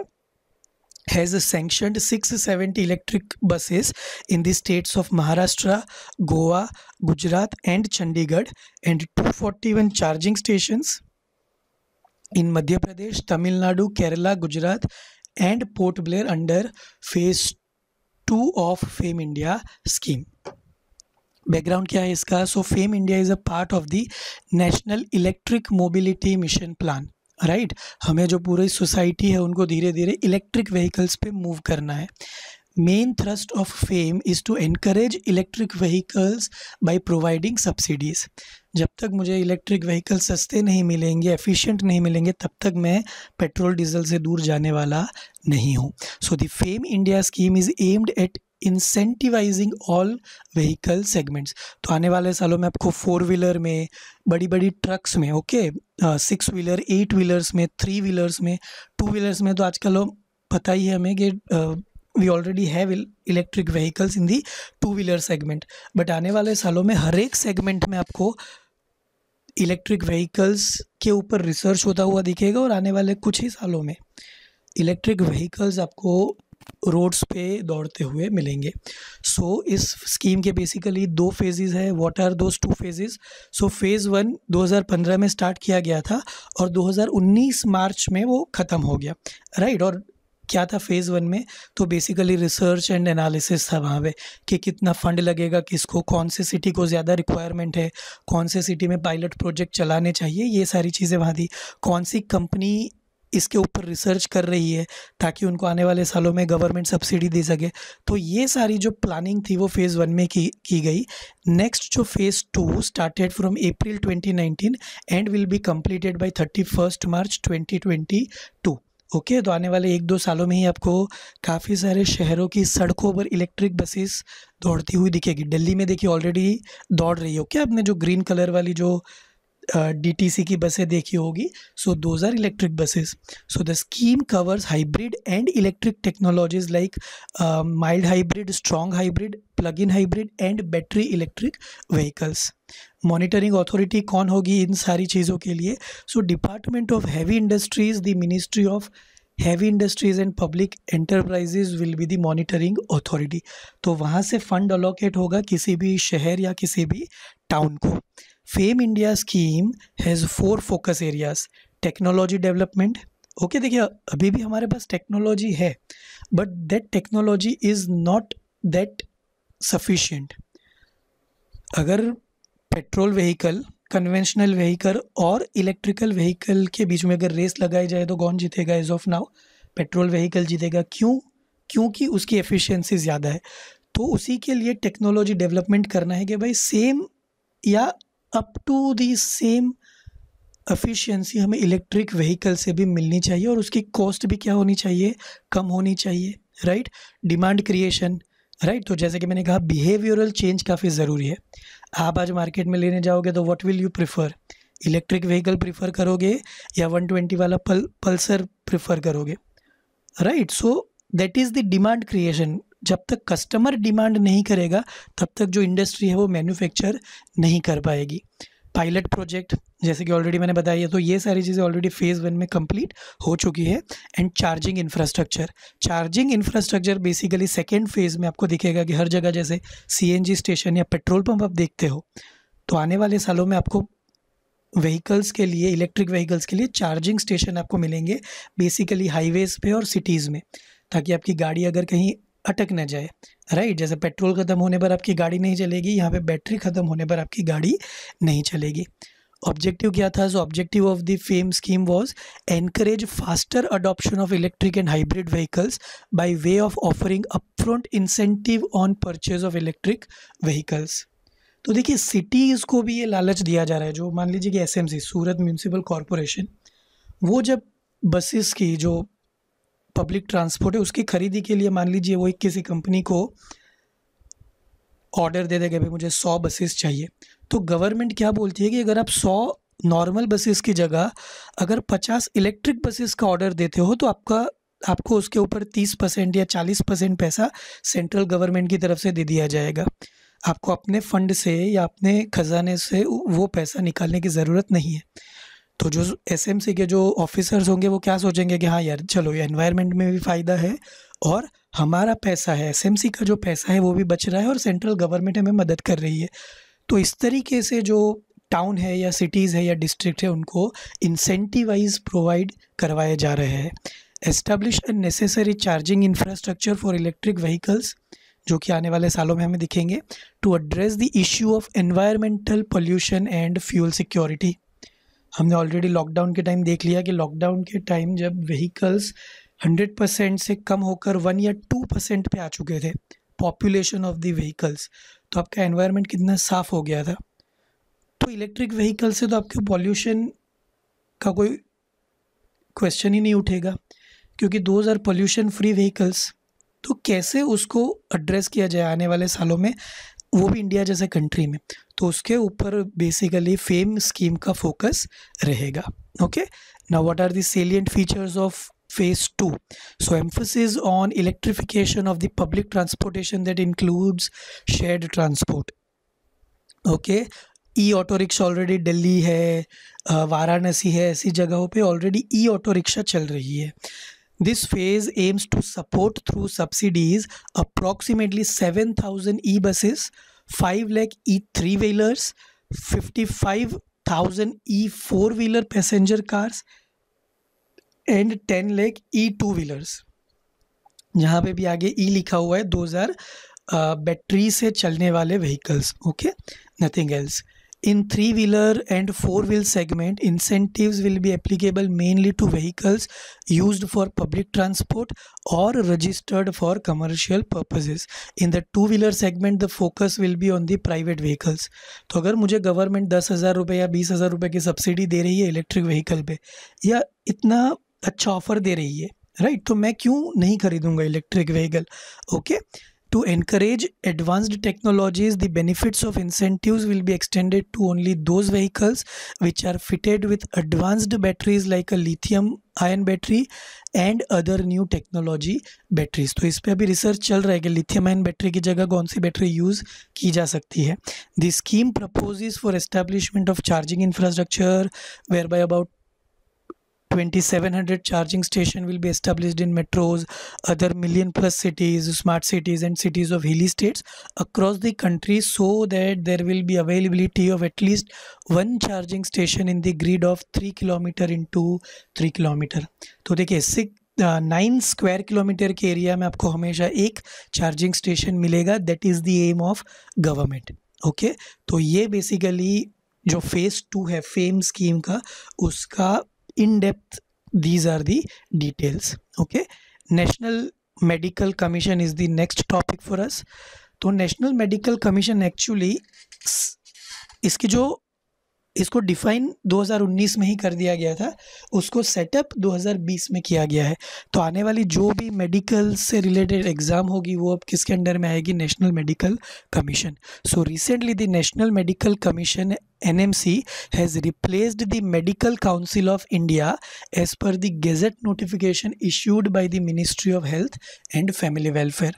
has sanctioned 670 electric buses in the states of Maharashtra, Goa, Gujarat, and Chandigarh, and 241 charging stations in Madhya Pradesh, Tamil Nadu, Kerala, Gujarat, and Port Blair under phase 2 of Fame India scheme. Background क्या है इसका so FAME India is a part of the national electric mobility mission plan right हमें जो पूरी society है उनको धीरे धीरे इलेक्ट्रिक व्हीकल्स पे मूव करना है main thrust of FAME is to encourage electric vehicles by providing subsidies जब तक मुझे इलेक्ट्रिक व्हीकल सस्ते नहीं मिलेंगे एफिशिएंट नहीं मिलेंगे तब तक मैं पेट्रोल डीजल से दूर जाने वाला नहीं हूँ so the FAME India scheme is aimed at incentivizing all vehicle segments तो आने वाले सालों में आपको फोर व्हीलर में बड़ी बड़ी ट्रक्स में okay six wheeler eight wheelers में थ्री व्हीलर्स में टू व्हीलर्स में तो आजकल पता ही है हमें कि we already have electric vehicles in the two wheeler segment but आने वाले सालों में हर एक सेगमेंट में आपको इलेक्ट्रिक व्हीकल्स के ऊपर रिसर्च होता हुआ दिखेगा और आने वाले कुछ ही सालों में इलेक्ट्रिक व्हीकल्स आपको रोड्स पे दौड़ते हुए मिलेंगे सो so, इस स्कीम के बेसिकली दो फेजेस है what are those two phases so phase one 2015 में स्टार्ट किया गया था और 2019 मार्च में वो ख़त्म हो गया राइट और क्या था फेज़ वन में तो बेसिकली रिसर्च एंड एनालिसिस था वहाँ पे कि कितना फंड लगेगा किसको कौन से सिटी को ज़्यादा रिक्वायरमेंट है कौन से सिटी में पायलट प्रोजेक्ट चलाने चाहिए ये सारी चीज़ें वहाँ थी कौन सी कंपनी इसके ऊपर रिसर्च कर रही है ताकि उनको आने वाले सालों में गवर्नमेंट सब्सिडी दे सके तो ये सारी जो प्लानिंग थी वो फ़ेज़ वन में की की गई नेक्स्ट जो phase two started from April 2019 and will be completed by 31 March 2022 okay okay, तो आने वाले एक दो सालों में ही आपको काफ़ी सारे शहरों की सड़कों पर इलेक्ट्रिक बसेस दौड़ती हुई दिखेगी दिल्ली में देखिए ऑलरेडी दौड़ रही है ओके okay? आपने जो ग्रीन कलर वाली जो डीटीसी की बसें देखी होगी so those are electric buses so the scheme covers hybrid and electric technologies like mild hybrid strong hybrid plug in hybrid and battery electric vehicles monitoring authority कौन होगी इन सारी चीज़ों के लिए so department of heavy industries the ministry of heavy industries and public enterprises will be the monitoring authority तो वहाँ से फंड अलोकेट होगा किसी भी शहर या किसी भी टाउन को FAME India scheme has four focus areas technology development okay देखिए अभी भी हमारे पास टेक्नोलॉजी है but that technology is not that sufficient अगर पेट्रोल व्हीकल कन्वेंशनल व्हीकल और इलेक्ट्रिकल व्हीकल के बीच में अगर रेस लगाई जाए तो कौन जीतेगा as of now petrol vehicle जीतेगा क्यों क्योंकि उसकी एफिशिएंसी ज़्यादा है तो उसी के लिए टेक्नोलॉजी डेवलपमेंट करना है कि भाई सेम या up to the same efficiency हमें इलेक्ट्रिक व्हीकल से भी मिलनी चाहिए और उसकी कॉस्ट भी क्या होनी चाहिए कम होनी चाहिए राइट डिमांड क्रिएशन राइट तो जैसे कि मैंने कहा बिहेवियरल चेंज काफ़ी ज़रूरी है आप आज मार्केट में लेने जाओगे तो what will you prefer electric vehicle prefer करोगे या 120 वाला पल पल्सर प्रिफर करोगे right so that is the demand creation जब तक कस्टमर डिमांड नहीं करेगा तब तक जो इंडस्ट्री है वो मैन्युफैक्चर नहीं कर पाएगी पायलट प्रोजेक्ट जैसे कि ऑलरेडी मैंने बताया तो ये सारी चीज़ें ऑलरेडी फेज़ वन में कंप्लीट हो चुकी है and charging infrastructure charging infrastructure basically second phase में आपको दिखेगा कि हर जगह जैसे सी स्टेशन या पेट्रोल पम्प आप देखते हो तो आने वाले सालों में आपको व्हीकल्स के लिए इलेक्ट्रिक व्हीकल्स के लिए चार्जिंग स्टेशन आपको मिलेंगे बेसिकली हाईवेज़ पे और सिटीज़ में ताकि आपकी गाड़ी अगर कहीं अटक ना जाए राइट जैसे पेट्रोल ख़त्म होने पर आपकी गाड़ी नहीं चलेगी यहाँ पे बैटरी ख़त्म होने पर आपकी गाड़ी नहीं चलेगी ऑब्जेक्टिव क्या था so objective of the FAME scheme was encourage faster adoption of electric and hybrid vehicles by way of offering upfront incentive on purchase of electric vehicles तो देखिए सिटीज़ को भी ये लालच दिया जा रहा है जो मान लीजिए कि एस सूरत म्यूनसिपल कॉरपोरेशन वो जब बसेस की जो पब्लिक ट्रांसपोर्ट है उसकी ख़रीदी के लिए मान लीजिए वो एक किसी कंपनी को ऑर्डर दे देगा भाई मुझे सौ बसेस चाहिए तो गवर्नमेंट क्या बोलती है कि अगर आप सौ नॉर्मल बसेस की जगह अगर पचास इलेक्ट्रिक बसेस का ऑर्डर देते हो तो आपका आपको उसके ऊपर तीस परसेंट या चालीस परसेंट पैसा सेंट्रल गवर्नमेंट की तरफ से दे दिया जाएगा आपको अपने फंड से या अपने खजाने से वो पैसा निकालने की ज़रूरत नहीं है तो जो एस के जो ऑफिसर्स होंगे वो क्या सोचेंगे कि हाँ यार चलो ये एनवायरनमेंट में भी फ़ायदा है और हमारा पैसा है एस का जो पैसा है वो भी बच रहा है और सेंट्रल गवर्नमेंट हमें मदद कर रही है तो इस तरीके से जो टाउन है या सिटीज़ है या डिस्ट्रिक्ट है उनको इंसेंटिवाइज प्रोवाइड करवाए जा रहे हैं establish and necessary charging infrastructure for electric vehicles जो कि आने वाले सालों में हमें दिखेंगे to address the issue of environmental pollution and fuel security हमने ऑलरेडी लॉकडाउन के टाइम देख लिया कि लॉकडाउन के टाइम जब व्हीकल्स हंड्रेड परसेंट से कम होकर वन या टू परसेंट पे आ चुके थे पॉपुलेशन ऑफ द व्हीकल्स तो आपका एनवायरनमेंट कितना साफ़ हो गया था तो इलेक्ट्रिक व्हीकल से तो आपके पॉल्यूशन का कोई क्वेश्चन ही नहीं उठेगा क्योंकि those are pollution free vehicles तो कैसे उसको एड्रेस किया जाए आने वाले सालों में वो भी इंडिया जैसे कंट्री में तो उसके ऊपर बेसिकली फेम स्कीम का फोकस रहेगा okay now what are the salient features of phase two so emphasis on electrification of the public transportation that includes shared transport okay e auto rickshaw already Delhi है Varanasi uh, है ऐसी जगहों पे already E auto rickshaw चल रही है This phase aims to support through subsidies approximately 7,000 e-buses, 5 lakh e-3-wheelers, 55,000 e-4-wheeler passenger cars and 10 lakh e-2-wheelers. यहाँ पे भी आगे ई लिखा हुआ है 2000 बैटरी से चलने वाले vehicles okay nothing else In three wheeler and four wheel segment, incentives will be applicable mainly to vehicles used for public transport or registered for commercial purposes. In the two wheeler segment, the focus will be on the private vehicles. तो अगर मुझे government दस हज़ार रुपये या बीस हज़ार रुपये की सब्सिडी दे रही है इलेक्ट्रिक व्हीकल पे या इतना अच्छा ऑफर दे रही है राइट right? तो मैं क्यों नहीं खरीदूंगा electric vehicle okay okay? To encourage advanced technologies, the benefits of incentives will be extended to only those vehicles which are fitted with advanced batteries like a lithium ion battery and other new technology batteries तो इस पर अभी research चल रहा है कि lithium ion battery की जगह कौन सी बैटरी यूज़ की जा सकती है the scheme proposes for establishment of charging infrastructure whereby about 2700 charging station will be established in metros other million plus cities smart cities and cities of hilly states across the country so that there will be availability of at least one charging station in the grid of 3 km into 3 kilometer तो dekhiye six nine square kilometer के area में आपको हमेशा एक charging station मिलेगा that is the aim of government okay तो ये basically जो फेज़ टू है फेम स्कीम का उसका in depth these are the details okay national medical commission is the next topic for us तो नेशनल मेडिकल कमीशन एक्चुअली इसकी जो इसको डिफाइन 2019 में ही कर दिया गया था उसको सेटअप 2020 में किया गया है तो आने वाली जो भी मेडिकल से रिलेटेड एग्ज़ाम होगी वो अब किसके अंडर में आएगी national medical commission so recently the national medical commission N M C has replaced the medical council of India as per the gazette notification issued by the ministry of health and family welfare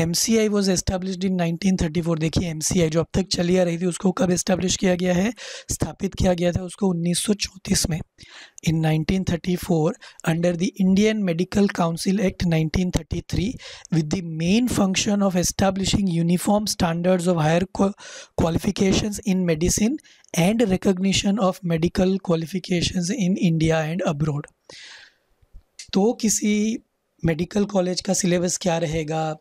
M C I was establish in 1934 देखिए M C आई जो अब तक चली आ रही थी उसको कब establish किया गया है स्थापित किया गया था उसको उन्नीस सौ चौंतीस में in 1934 under the Indian medical council act 1933 with the main function of establishing uniform standards of higher qualifications in medicine and recognition of medical qualifications in India and abroad तो किसी मेडिकल कॉलेज का syllabus क्या रहेगा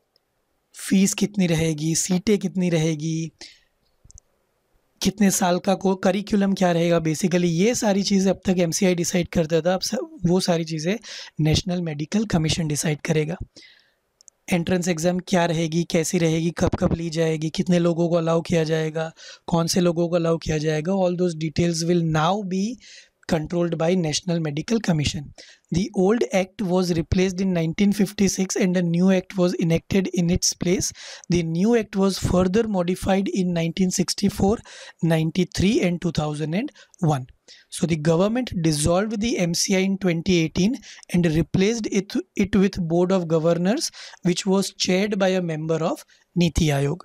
fees कितनी रहेगी सीटें कितनी रहेगी कितने साल का को करिकुलम क्या रहेगा बेसिकली ये सारी चीज़ें अब तक एम डिसाइड करता था अब सब वो सारी चीज़ें नेशनल मेडिकल कमीशन डिसाइड करेगा एंट्रेंस एग्ज़ाम क्या रहेगी कैसी रहेगी कब कब ली जाएगी कितने लोगों को अलाउ किया जाएगा कौन से लोगों को अलाउ किया जाएगा all those details will now be controlled by National Medical Commission. The old act was replaced in 1956 and a new act was enacted in its place. The new act was further modified in 1964, 93 and 2001. So the government dissolved the MCI in 2018 and replaced it, it with Board of Governors which was chaired by a member of Niti Aayog.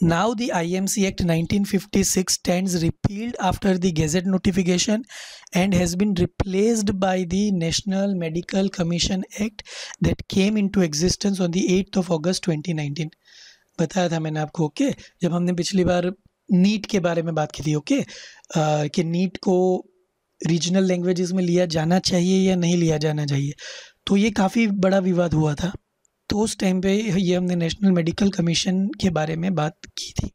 Now the IMC Act 1956 stands repealed after the Gazette notification and has been replaced by the National Medical Commission Act that came into existence on the 8th of August 2019. बताया था मैंने आपको okay okay? जब हमने पिछली बार NEET के बारे में बात की थी ओके okay? uh, कि नीट को रीजनल लैंग्वेजेस में लिया जाना चाहिए या नहीं लिया जाना चाहिए तो ये काफ़ी बड़ा विवाद हुआ था तो उस टाइम पे ये हमने नेशनल मेडिकल कमीशन के बारे में बात की थी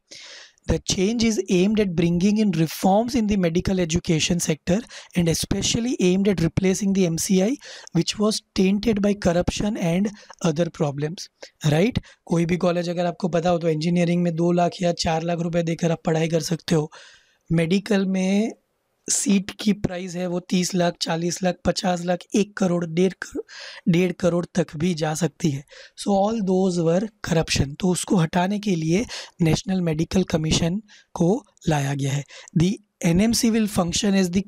the change is aimed at bringing in reforms in the medical education sector and specially aimed at replacing the M C I which was tainted by corruption and other problems right कोई भी college अगर आपको पता हो तो engineering में दो लाख या चार लाख रुपए देकर आप पढ़ाई कर सकते हो मेडिकल में सीट की प्राइस है वो तीस लाख चालीस लाख पचास लाख एक करोड़ डेढ़ करोड़ डेढ़ करोड़ तक भी जा सकती है so all those were corruption तो उसको हटाने के लिए नेशनल मेडिकल कमीशन को लाया गया है the N M C will function as the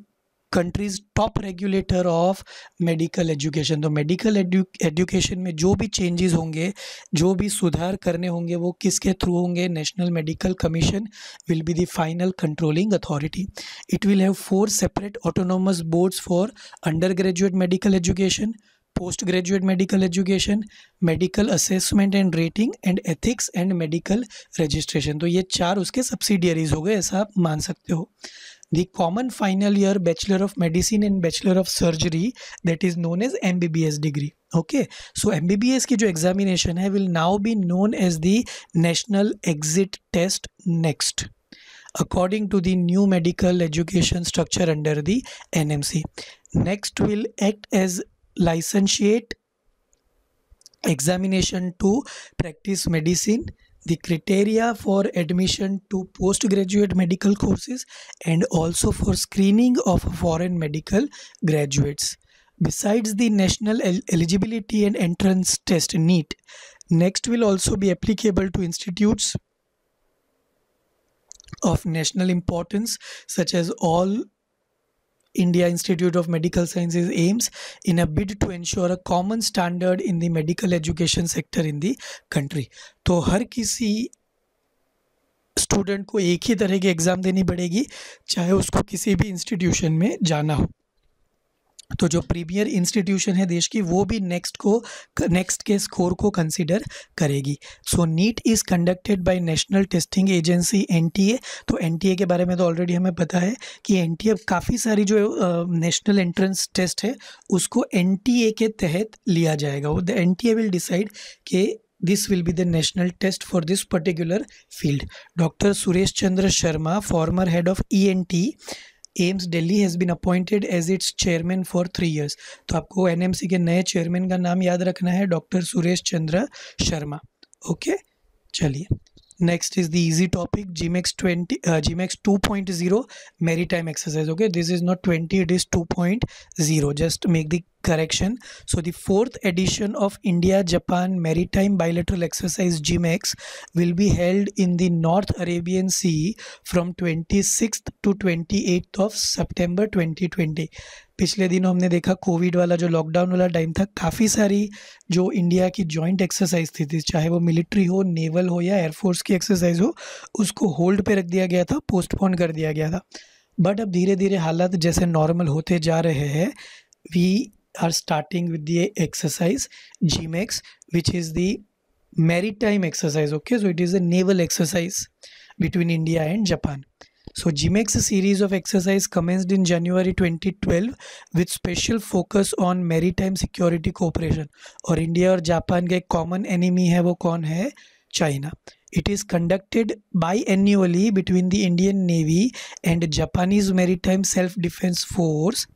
country's top regulator of medical education तो मेडिकल एजुकेशन में जो भी चेंजेस होंगे जो भी सुधार करने होंगे वो किसके थ्रू होंगे national medical commission will be the final controlling authority it will have four separate autonomous boards for undergraduate medical education postgraduate medical education medical assessment and rating and ethics and medical registration तो ये चार उसके subsidiaries हो गए ऐसा आप मान सकते हो The common final year Bachelor of Medicine and Bachelor of Surgery that is known as MBBS degree. Okay, so MBBS की जो examination है will now be known as the National Exit Test next. according to the new medical education structure under the NMC. Next will act as licentiate examination to practice medicine the criteria for admission to postgraduate medical courses and also for screening of foreign medical graduates. Besides the National Eligibility and Entrance Test NEET, next will also be applicable to institutes of national importance such as all India institute of medical sciences AIIMS in a bid to ensure a common standard in the medical education sector in the country तो हर किसी student को एक ही तरह की exam देनी पड़ेगी चाहे उसको किसी भी इंस्टीट्यूशन में जाना हो तो जो प्रीमियर इंस्टीट्यूशन है देश की वो भी नेक्स्ट को नेक्स्ट के स्कोर को कंसिडर करेगी so NEET is conducted by national testing agency NTA तो एनटीए के बारे में तो ऑलरेडी हमें पता है कि एनटीए काफ़ी सारी जो नेशनल एंट्रेंस टेस्ट है उसको एनटीए के तहत लिया जाएगा वो एन टी विल डिसाइड के this will be the national test for this particular field dr suresh chandra sharma former head of ent AIIMS Delhi has been appointed as its chairman for three years तो आपको N के नए chairman का नाम याद रखना है डॉक्टर सुरेश चंद्र शर्मा ओके चलिए next is the easy topic JIMEX twenty JIMEX two point zero maritime exercise okay this is not twenty it is two point zero just make the correction. So the fourth edition of India-Japan Maritime Bilateral Exercise GMEX will be held in the North Arabian Sea from 26th to 28th of September 2020. पिछले दिनों हमने देखा Covid वाला जो lockdown वाला time था काफ़ी सारी जो इंडिया की जॉइंट एक्सरसाइज थी, थी चाहे वो मिलिट्री हो नेवल हो या एयरफोर्स की एक्सरसाइज हो उसको होल्ड पे रख दिया गया था पोस्टपोन कर दिया गया था बट अब धीरे धीरे हालात जैसे नॉर्मल होते जा रहे हैं we are starting with the exercise GMEX, which is the maritime exercise. Okay, so it is a naval exercise between India and Japan. So GMEX series of exercise commenced in January 2012 with special focus on maritime security cooperation. Or India or Japan का common enemy enemy है वो कौन It is conducted biannually between the Indian Navy and Japanese Maritime Self Defense Force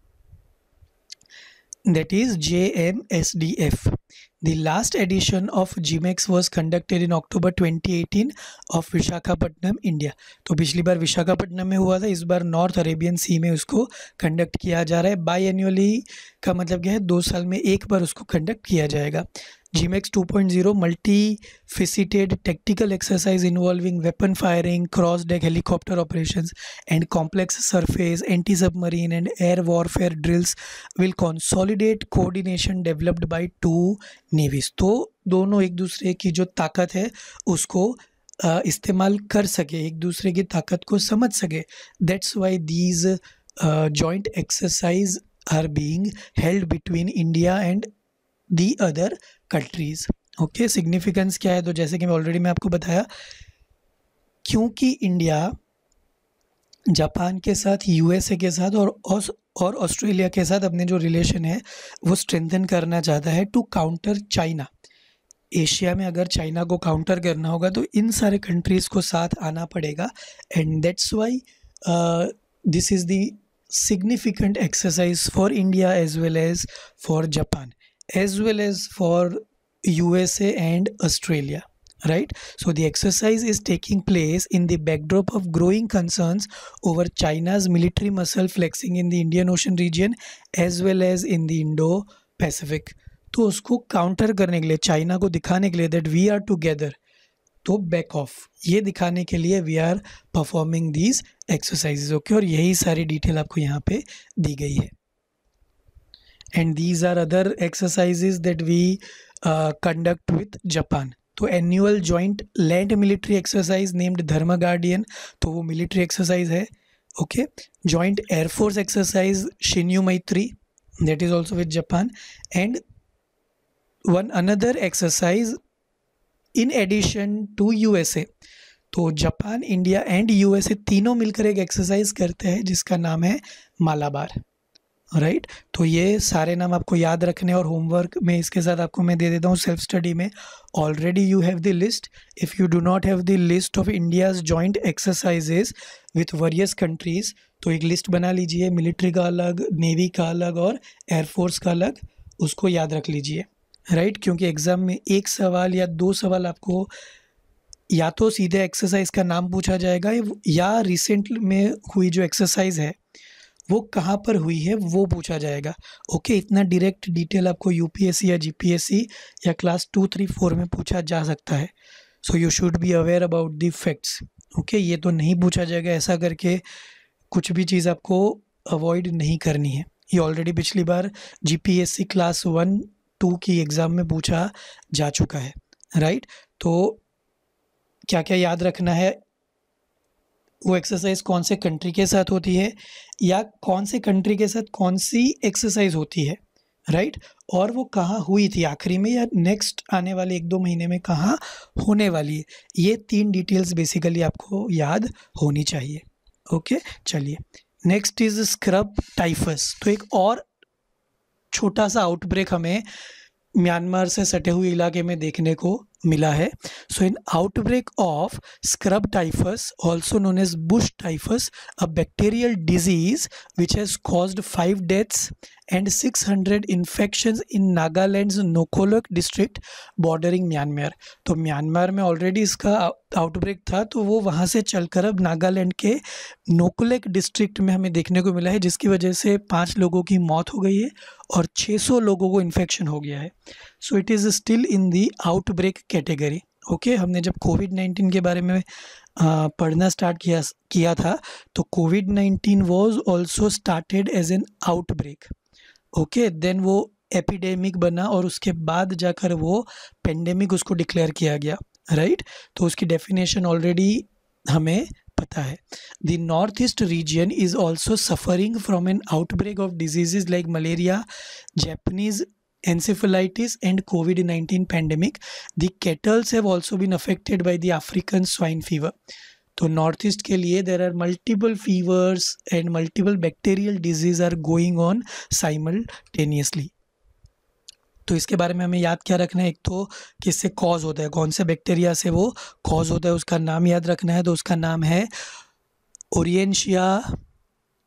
that is JMSDF. The last edition of GMEX was conducted in October 2018 of Vishakhapatnam, India. तो पिछली बार विशाखापट्टनम में हुआ था इस बार north Arabian सी में उसको conduct किया जा रहा है बाई एनुअली का मतलब क्या है दो साल में एक बार उसको कंडक्ट किया जाएगा GMX 2.0 multi-faceted tactical exercise involving weapon firing, cross deck helicopter operations, and complex surface, anti submarine, and air warfare drills will consolidate coordination developed by two navies. तो दोनों एक दूसरे की जो ताकत है उसको इस्तेमाल कर सके एक दूसरे की ताकत को समझ सके why these uh, joint exercise are being held between India and the other countries okay significance क्या है तो जैसे कि मैं ऑलरेडी मैं आपको बताया क्योंकि इंडिया जापान के साथ यूएसए के साथ और और ऑस्ट्रेलिया के साथ अपने जो रिलेशन है वो स्ट्रेंथन करना चाहता है टू काउंटर चाइना एशिया में अगर चाइना को काउंटर करना होगा तो इन सारे कंट्रीज़ को साथ आना पड़ेगा and that's why this is the significant exercise for India as well as for Japan as well as for USA and Australia right so the exercise is taking place in the backdrop of growing concerns over china's military muscle flexing in the indian ocean region as well as in the indo pacific to usko counter karne ke liye china ko dikhane ke liye that we are together to back off ye dikhane ke liye we are performing these exercises okay aur yahi sari detail aapko yahan pe di gayi hai and these are other exercise that we conduct with Japan तो annual joint land military exercise named Dharma Guardian तो वो military exercise है okay joint air force exercise Shinyuu Maitri that is also with Japan and one another exercise in addition to U S A तो Japan India and U S A तीनों मिलकर एक exercise करते हैं जिसका नाम है मालाबार राइट तो ये सारे नाम आपको याद रखने और होमवर्क में इसके साथ आपको मैं दे देता हूँ सेल्फ स्टडी में already you have the list if you do not have the list of India's joint exercises with various countries तो एक लिस्ट बना लीजिए मिलिट्री का अलग नेवी का अलग और एयरफोर्स का अलग उसको याद रख लीजिए राइट right? क्योंकि एग्ज़ाम में एक सवाल या दो सवाल आपको या तो सीधे एक्सरसाइज का नाम पूछा जाएगा या रिसेंट में हुई जो एक्सरसाइज है वो कहाँ पर हुई है वो पूछा जाएगा ओके इतना डायरेक्ट डिटेल आपको यूपीएससी या जीपीएससी या क्लास टू थ्री फोर में पूछा जा सकता है so you should be aware about the facts okay ये तो नहीं पूछा जाएगा ऐसा करके कुछ भी चीज़ आपको अवॉइड नहीं करनी है ये ऑलरेडी पिछली बार जीपीएससी क्लास वन टू की एग्ज़ाम में पूछा जा चुका है राइट तो क्या क्या याद रखना है वो एक्सरसाइज कौन से कंट्री के साथ होती है या कौन से कंट्री के साथ कौन सी एक्सरसाइज होती है राइट और वो कहाँ हुई थी आखिरी में या नेक्स्ट आने वाले एक दो महीने में कहाँ होने वाली है ये तीन डिटेल्स बेसिकली आपको याद होनी चाहिए ओके चलिए नेक्स्ट इज स्क्रब टाइफस तो एक और छोटा सा आउटब्रेक हमें म्यांमार से सटे हुए इलाके में देखने को मिला है so in outbreak of scrub typhus also known as bush typhus a bacterial disease which has caused five deaths six 600 infection in Nagaland Noklak district bordering Myanmar तो म्यांमार में ऑलरेडी इसका आउटब्रेक था तो वो वहाँ से चलकर अब नागालैंड के नोकोलेक डिस्ट्रिक्ट में हमें देखने को मिला है जिसकी वजह से पाँच लोगों की मौत हो गई है और 600 लोगों को इन्फेक्शन हो गया है so it is still in the outbreak category okay हमने जब कोविड नाइन्टीन के बारे में पढ़ना स्टार्ट किया किया था तो COVID nineteen was also started as an outbreak okay then वो एपिडेमिक बना और उसके बाद जाकर वो पेंडेमिक उसको डिक्लेयर किया गया राइट तो उसकी डेफिनेशन ऑलरेडी हमें पता है the north east region is also suffering from an outbreak of diseases like malaria Japanese encephalitis and COVID nineteen pandemic the cattles have also been affected by the African swine fever तो north east के लिए there are multiple fevers and multiple bacterial disease are going on simultaneously तो इसके बारे में हमें याद क्या रखना है एक तो किससे कॉज होता है कौन से बैक्टीरिया से वो कॉज होता है उसका नाम याद रखना है तो उसका नाम है ओरियनशिया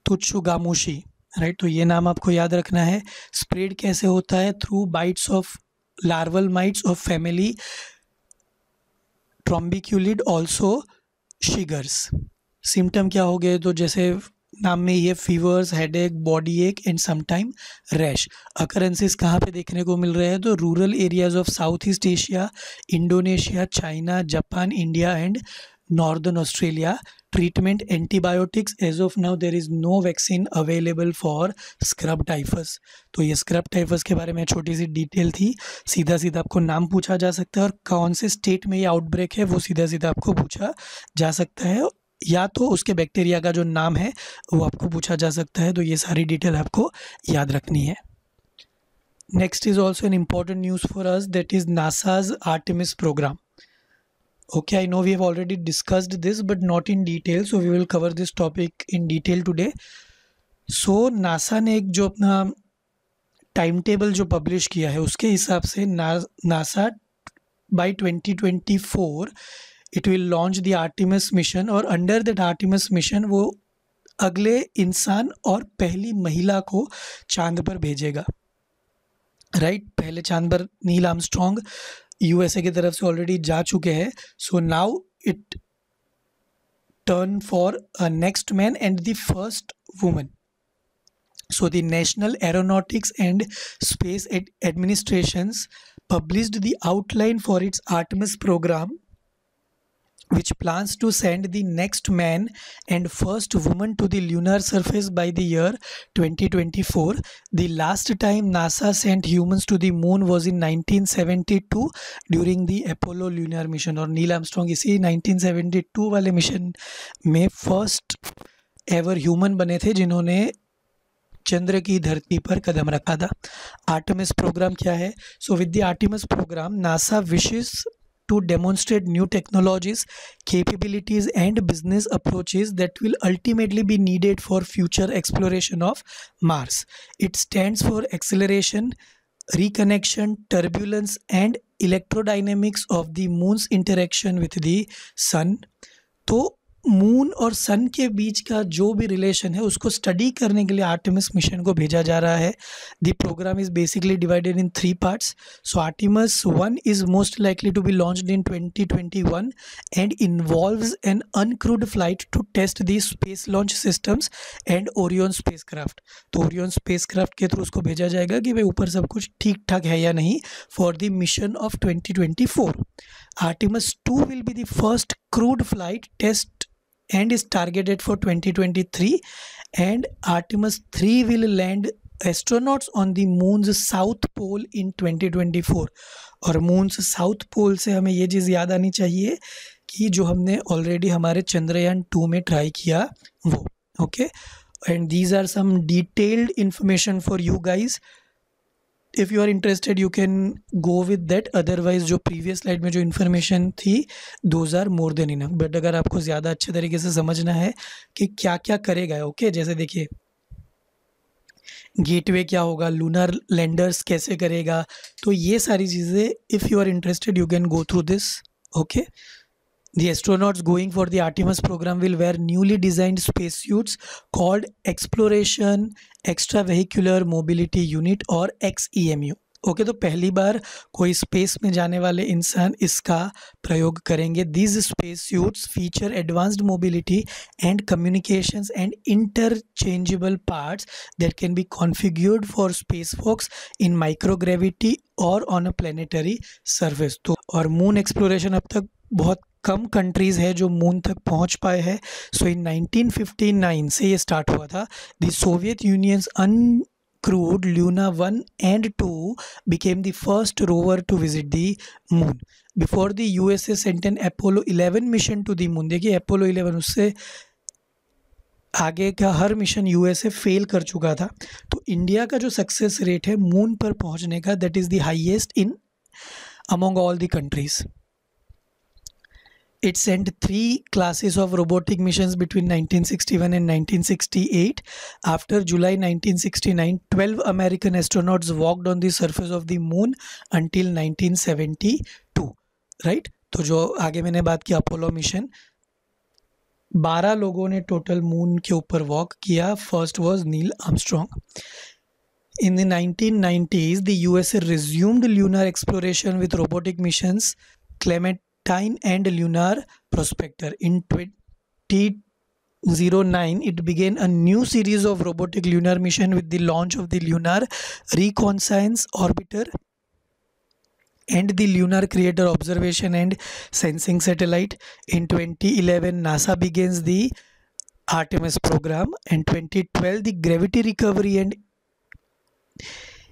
तुच्छुगामोशी राइट तो ये नाम आपको याद रखना है स्प्रेड कैसे होता है through bites of larval mites of family trombiculid also chiggers symptom क्या हो गए तो जैसे नाम में ये fevers headache body ache and sometime rash occurrences कहाँ पे देखने को मिल रहे हैं तो rural areas of south east Asia Indonesia China Japan India and northern Australia. Treatment antibiotics. As of now, there is no vaccine available for scrub typhus. तो ये scrub typhus के बारे में छोटी सी डिटेल थी सीधा सीधा आपको नाम पूछा जा सकता है और कौन से स्टेट में ये आउटब्रेक है वो सीधा सीधा आपको पूछा जा सकता है या तो उसके बैक्टीरिया का जो नाम है वो आपको पूछा जा सकता है तो ये सारी डिटेल आपको याद रखनी है next is also an important news for us that is nasa's artemis program Okay, I know we have already discussed this, but not in detail. So we will cover this topic in detail today. so, nasa ne ek jo apna time table jo publish kiya hai uske hisab se nasa by 2024 it will launch the artemis mission or under that artemis mission wo अगले इंसान और पहली महिला को चांद पर भेजेगा right right? पहले चांद पर नील आम यू एस ए की तरफ से ऑलरेडी जा चुके हैं so now it turn for next man and the first women so the national aeronautics and space administration publish the outline for its Artemis program which plans to send the next man and first woman to the lunar surface by the year 2024. The last time NASA sent humans to the moon was in 1972 during the Apollo lunar mission or neil armstrong इसी 1972 wale mission mein first ever human bane the jinhone चंद्र की धरती पर कदम रखा था Artemis program क्या है so with the Artemis program NASA wishes to demonstrate new technologies, capabilities, and business approaches that will ultimately be needed for future exploration of Mars. It stands for acceleration, reconnection, turbulence, and electrodynamics of the moon's interaction with the sun. So. Moon और sun के बीच का जो भी relation है उसको study करने के लिए आर्टिमस मिशन को भेजा जा रहा है the program is basically divided in three parts so Artemis one is most likely to be launch in 2021 and involves an uncrewed flight to test the space launch systems and Orion craft तो Orion craft के through उसको भेजा जाएगा कि भाई ऊपर सब कुछ ठीक ठाक है या नहीं for the mission of twenty twenty four Artemis two will be the first crewed flight test and is targeted for 2023 and Artemis 3 will land astronauts on the moon's south pole in 2024 और moon's south pole से हमें ये चीज़ याद आनी चाहिए कि जो हमने ऑलरेडी हमारे चंद्रयान टू में ट्राई किया वो okay and these are some detailed information for you guys if you are interested you can go with that otherwise जो प्रीवियस स्लाइड में जो इन्फॉर्मेशन थी those are more than in but अगर आपको ज़्यादा अच्छे तरीके से समझना है कि क्या क्या करेगा ओके okay? जैसे देखिए गेटवे क्या होगा लूनर लैंडर्स कैसे करेगा तो ये सारी चीज़ें if you are interested you can go through this okay The astronauts going for the Artemis program will wear newly designed spacesuits called Exploration Extravehicular Mobility Unit or XEMU. Okay okay, तो पहली बार कोई space में जाने वाले इंसान इसका प्रयोग करेंगे these space suits feature advanced mobility and communications and interchangeable parts that can be configured for space walks in microgravity और ऑन अ प्लेनेटरी सर्फेस तो और मून एक्सप्लोरेशन अब तक बहुत कम कंट्रीज़ है जो मून तक पहुंच पाए हैं सो इन 1959 से ये स्टार्ट हुआ था द सोवियत यूनियंस अन Luna one and two became the first rover to visit the moon before the U S A an Apollo eleven mission to the मून देखिए अपोलो इलेवन उससे आगे का हर मिशन यू एस ए फेल कर चुका था तो इंडिया का जो सक्सेस रेट है मून पर पहुँचने का that is the highest in among all the countries It sent three classes of robotic missions between 1961 and 1968. After July 1969, 12 American astronauts walked on the surface of the moon until 1972. right तो जो आगे मैंने बात की Apollo mission बारह लोगों ने total moon के ऊपर वॉक किया first was Neil Armstrong In the 1990s, the USA resumed lunar exploration with robotic missions. Clement Time and Lunar Prospector. In 2009, it began a new series of robotic lunar mission with the launch of the Lunar Reconnaissance Orbiter and the Lunar Creator Observation and Sensing Satellite. In 2011, NASA begins the Artemis program and 2012 the Gravity Recovery and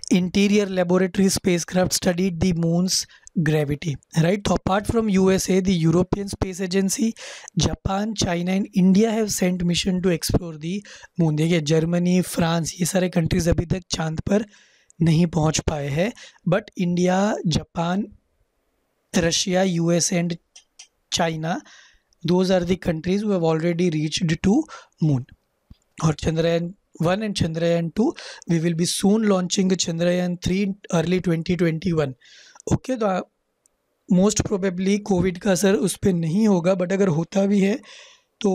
Interior Laboratory spacecraft studied the moon's gravity right so apart from usa the european space agency japan china and india have sent mission to explore the moon देखिए germany france ye sare countries abhi tak chand par nahi pahunch पहुंच hai but india japan russia Russia and china those are the countries who have already reached to moon aur chandrayaan one and Chandrayaan two we will be soon launching Chandrayaan three early twenty twenty one okay तो most probably COVID का असर उस पर नहीं होगा but अगर होता भी है तो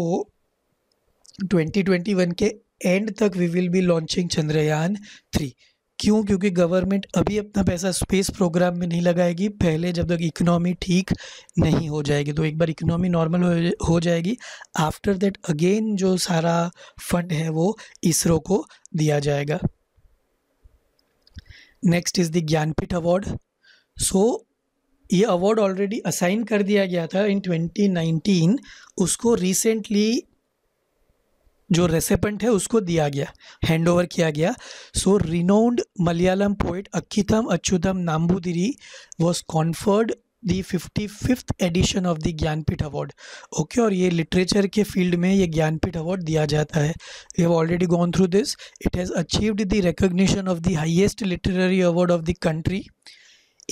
2021 के एंड तक we will be launching Chandrayaan three क्यों क्योंकि गवर्नमेंट अभी अपना पैसा स्पेस प्रोग्राम में नहीं लगाएगी पहले जब तक इकोनॉमी ठीक नहीं हो जाएगी तो एक बार इकोनॉमी नॉर्मल हो जाएगी आफ्टर दैट अगेन जो सारा फंड है वो इसरो को दिया जाएगा next is the Jnanpith award so so, ये अवार्ड ऑलरेडी असाइन कर दिया गया था इन 2019 उसको रिसेंटली जो रेसिपेंट है उसको दिया गया हैंड ओवर किया गया so renowned Malayalam poet Akkitham Achuthan Namboodiri was conferred the fifty fifth edition of the Jnanpith award okay और ये लिटरेचर के फील्ड में ये ज्ञानपीठ अवार्ड दिया जाता है we have already gone through this it has achieved the recognition of the highest literary award of the country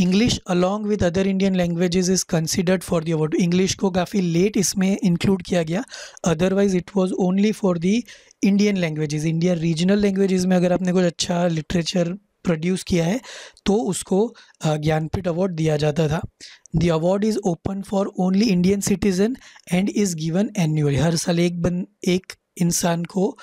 English along with other Indian language is considered for the award English को काफ़ी late इसमें include किया गया otherwise it was only for the Indian language Indian regional language में अगर आपने कुछ अच्छा लिटरेचर प्रोड्यूस किया है तो उसको ज्ञानपीठ अवार्ड दिया जाता था the award is open for only Indian citizen and is given annually हर साल एक बन एक इंसान को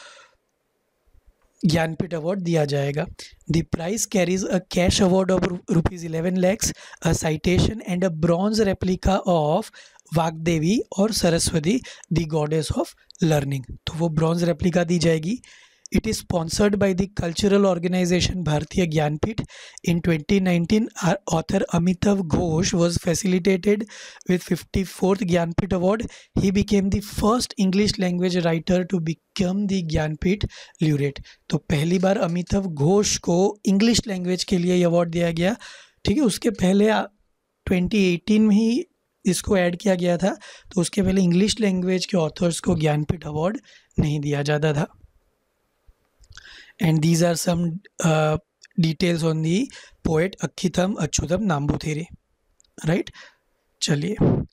ज्ञानपीठ अवार्ड दिया जाएगा the prize carries a cash award of rupees eleven lakhs a citation and a bronze replica of Vagdevi और Saraswati the goddess of learning तो वो ब्रॉन्ज रेप्लिका दी जाएगी it is sponsored by the cultural organization Bharatiya Jnanpith in twenty nineteen are author Amitav Ghosh was facilitated with fourth Jnanpith award he became the first English language writer to become the Jnanpith laureate तो पहली बार अमिताव घोष को English language के लिए award दिया गया ठीक है उसके पहले ट्वेंटी एटीन में ही इसको ऐड किया गया था तो उसके पहले इंग्लिश लैंग्वेज के ऑथर्स को ज्ञानपीठ अवार्ड नहीं दिया जाता था And these are some uh, details on the poet Akhitam Achutam Nambuthere. Right? Chaliye.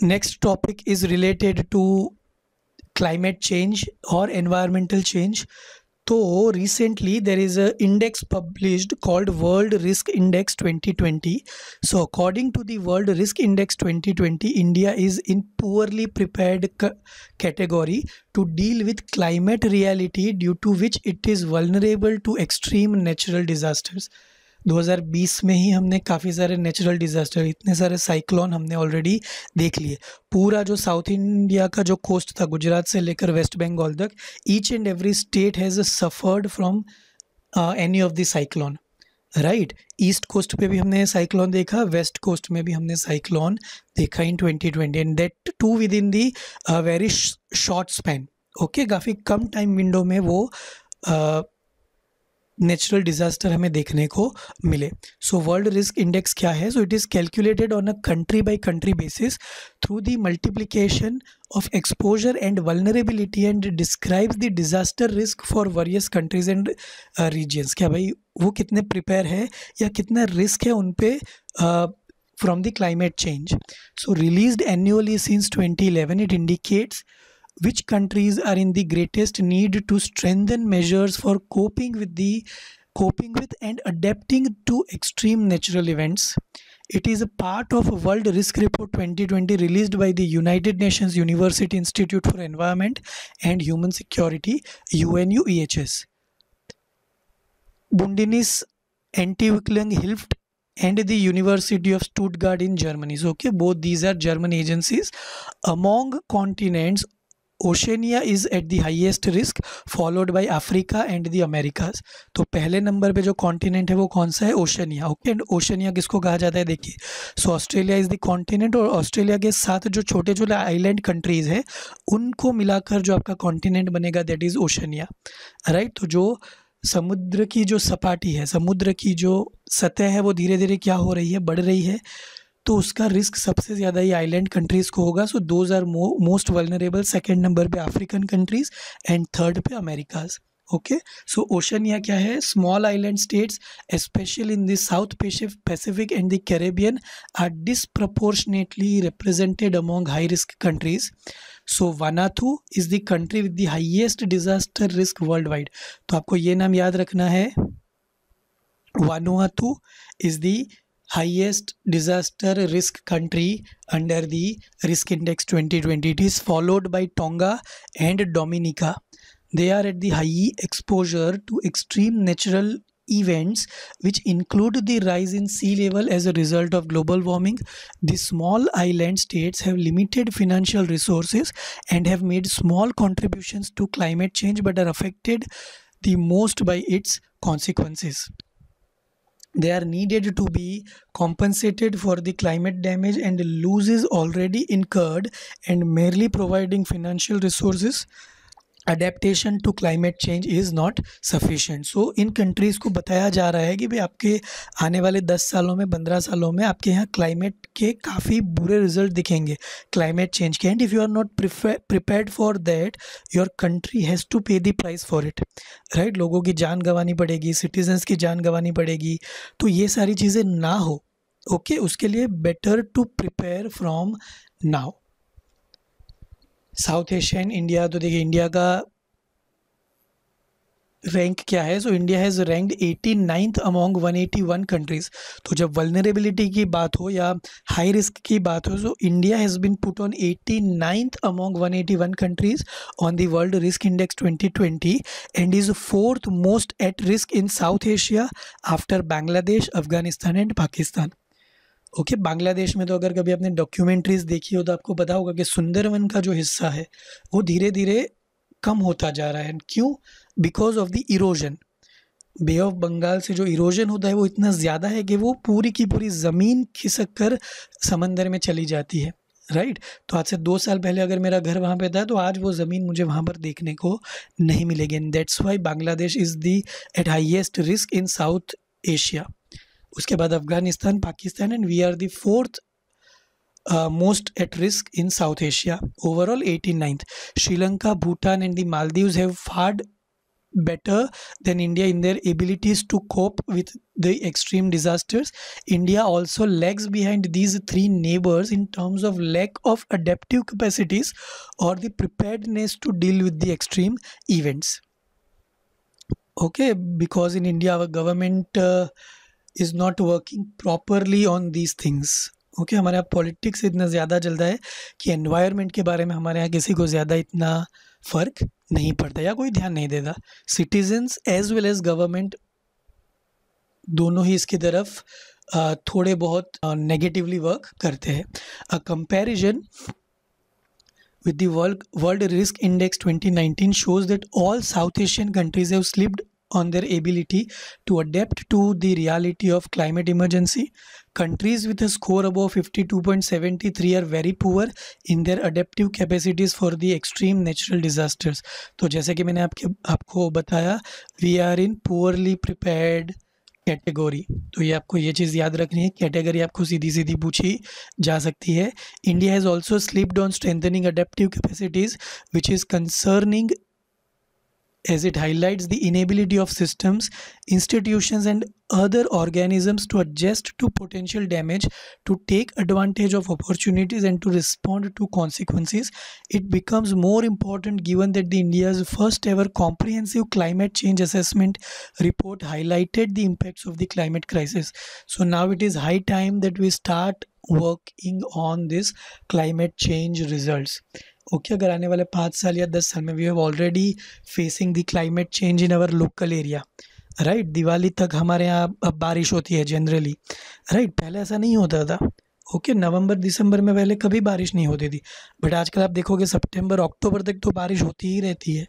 Next topic is related to climate change or environmental change. So recently there is an index published called World Risk Index 2020. So according to the World Risk Index 2020, India is in poorly prepared category to deal with climate reality due to which it is vulnerable to extreme natural disasters. 2020 में ही हमने काफ़ी सारे natural disaster इतने सारे cyclone हमने already देख लिए पूरा जो साउथ इंडिया का जो कोस्ट था गुजरात से लेकर वेस्ट बंगाल तक each and every state has suffered from any of the cyclone right east coast पे भी हमने साइक्लोन देखा वेस्ट कोस्ट में भी हमने साइक्लोन देखा in 2020 and that too with in the very short span okay काफ़ी कम टाइम विंडो में वो uh, नेचुरल डिज़ास्टर हमें देखने को मिले सो वर्ल्ड रिस्क इंडेक्स क्या है so it is calculated on a country by country basis through the multiplication of exposure and vulnerability and describes the disaster risk for various countries and regions क्या भाई वो कितने prepare है या कितना risk है उन पर from the climate change so release annually since twenty eleven it indicates which countries are in the greatest need to strengthen measures for coping with the coping with and adapting to extreme natural events it is a part of World Risk Report 2020 released by the United Nations University Institute for Environment and Human Security UNUEHS. Bundinis Entwicklung Hilft and the University of Stuttgart in Germany. So, okay, both these are German agencies. Among continents, Oceania is at the highest risk followed by Africa and the Americas तो पहले number पे जो continent है वो कौन सा है Oceania okay and Oceania किसको कहा जाता है देखिए so Australia is the continent और ऑस्ट्रेलिया के साथ जो छोटे छोटे आइलैंड कंट्रीज़ है उनको मिलाकर जो आपका कॉन्टिनेंट बनेगा दैट इज़ ओशनिया राइट तो जो समुद्र की जो सपाटी है समुद्र की जो सतह है वो धीरे धीरे क्या हो रही है बढ़ रही है तो उसका रिस्क सबसे ज़्यादा ही आइलैंड कंट्रीज़ को होगा so those are most vulnerable second number पे अफ्रीकन कंट्रीज़ एंड थर्ड पे अमेरिकाज़ ओके सो ओशनिया क्या है small island states special in the South Pacific and the Caribbean are disproportionately represented among high risk countries so Vanuatu is the country with the highest disaster risk worldwide तो आपको ये नाम याद रखना है Vanuatu is the highest disaster risk country under the risk index 2020 it is followed by tonga and dominica they are at the high exposure to extreme natural events which include the rise in sea level as a result of global warming the small island states have limited financial resources and have made small contributions to climate change but are affected the most by its consequences they are needed to be compensated for the climate damage and losses already incurred and merely providing financial resources adaptation to climate change is not sufficient so इन countries को बताया जा रहा है कि भाई आपके आने वाले दस सालों में पंद्रह सालों में आपके यहाँ क्लाइमेट के काफ़ी बुरे रिजल्ट दिखेंगे क्लाइमेट चेंज के and if you are not prepare for that your country has to pay the price for it right लोगों की जान गंवानी पड़ेगी सिटीजन्स की जान गंवानी पड़ेगी तो ये सारी चीज़ें ना हो ओके okay? उसके लिए better to prepare from now South Asian India तो देखिए इंडिया का रैंक क्या है so India has ranked eighty ninth among one eighty one countries तो जब वलनरेबिलिटी की बात हो या हाई रिस्क की बात हो so India has been put on eighty ninth among one eighty one countries on the world risk index twenty twenty and is fourth most at risk in South Asia after Bangladesh Afghanistan and Pakistan okay okay, Bangladesh में तो अगर कभी आपने documentaries देखी हो तो आपको पता होगा कि सुंदरवन का जो हिस्सा है वो धीरे धीरे कम होता जा रहा है क्यों because of the erosion Bay of Bengal से जो इरोजन होता है वो इतना ज़्यादा है कि वो पूरी की पूरी ज़मीन खिसक कर समंदर में चली जाती है राइट तो आज से दो साल पहले अगर मेरा घर वहाँ पे था तो आज वो ज़मीन मुझे वहाँ पर देखने को नहीं मिलेगी and that's why Bangladesh is the at highest risk in South Asia उसके बाद Afghanistan Pakistan and we are the fourth most at risk in South Asia overall eighty Sri Lanka, Bhutan, and the Maldives have fared better than India in their abilities to cope with the extreme disasters. India also lags behind these three neighbors in terms of lack of adaptive capacities or the preparedness to deal with the extreme events. Okay, because in India, our government uh, is not working properly on these things okay हमारे यहाँ politics इतना ज़्यादा चलता है कि environment के बारे में हमारे यहाँ किसी को ज़्यादा इतना फ़र्क नहीं पड़ता या कोई ध्यान नहीं देता citizens as well as government दोनों ही इसकी तरफ थोड़े बहुत नेगेटिवली वर्क करते हैं a comparison with the world risk index twenty Index 2019 shows that all South Asian countries on their ability to adapt to the reality of climate emergency. Countries with a score above 52.73 are very poor in their adaptive capacities for the extreme natural disasters. to jaise ki maine aapke aapko bataya we are in poorly prepared category तो ये आपको ये चीज़ याद रखनी है category आपको सीधी सीधी पूछी जा सकती है India has also slipped on strengthening adaptive capacities which is concerning as it highlights the inability of systems, institutions, and other organisms to adjust to potential damage, to take advantage of opportunities, and to respond to consequences. It becomes more important given that the India's first ever comprehensive climate change assessment report highlighted the impacts of the climate crisis. So now it is high time that we start working on this climate change results. Okay अगर आने वाले पाँच साल या दस साल में we have already facing the climate change in our local area right Diwali तक हमारे यहाँ अब बारिश होती है जनरली राइट पहले ऐसा नहीं होता था ओके okay, नवंबर दिसंबर में पहले कभी बारिश नहीं होती थी बट आजकल आप देखोगे सितंबर अक्टूबर तक तो बारिश होती ही रहती है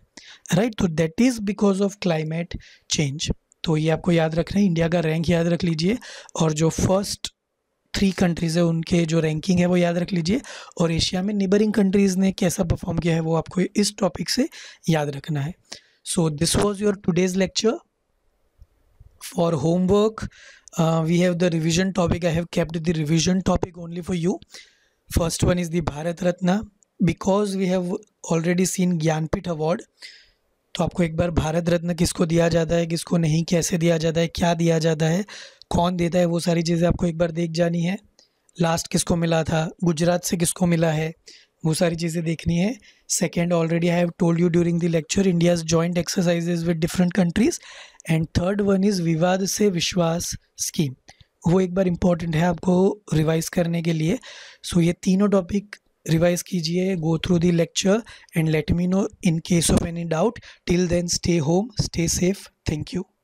राइट तो that is because of climate change तो ये आपको याद रखना है इंडिया का रैंक याद रख लीजिए और जो फर्स्ट थ्री कंट्रीज़ है उनके जो रैंकिंग है वो याद रख लीजिए और एशिया में नेबरिंग कंट्रीज़ ने कैसा परफॉर्म किया है वो आपको इस टॉपिक से याद रखना है so this was your today's lecture for homework we have the revision topic I have kept the revision topic only for you first one is the Bharat Ratna because we have already seen Jnanpith award तो आपको एक बार भारत रत्न किसको दिया जाता है किसको नहीं कैसे दिया जाता है क्या दिया जाता है कौन देता है वो सारी चीज़ें आपको एक बार देख जानी है लास्ट किसको मिला था गुजरात से किसको मिला है वो सारी चीज़ें देखनी है second already I have told you during the lecture India's joint exercises with different countries and third one is Vivad se विश्वास स्कीम वो एक बार इम्पॉर्टेंट है आपको रिवाइज करने के लिए सो so, ये तीनों टॉपिक रिवाइज कीजिए go through the lecture and let me know in case of any doubt till then stay home stay safe thank you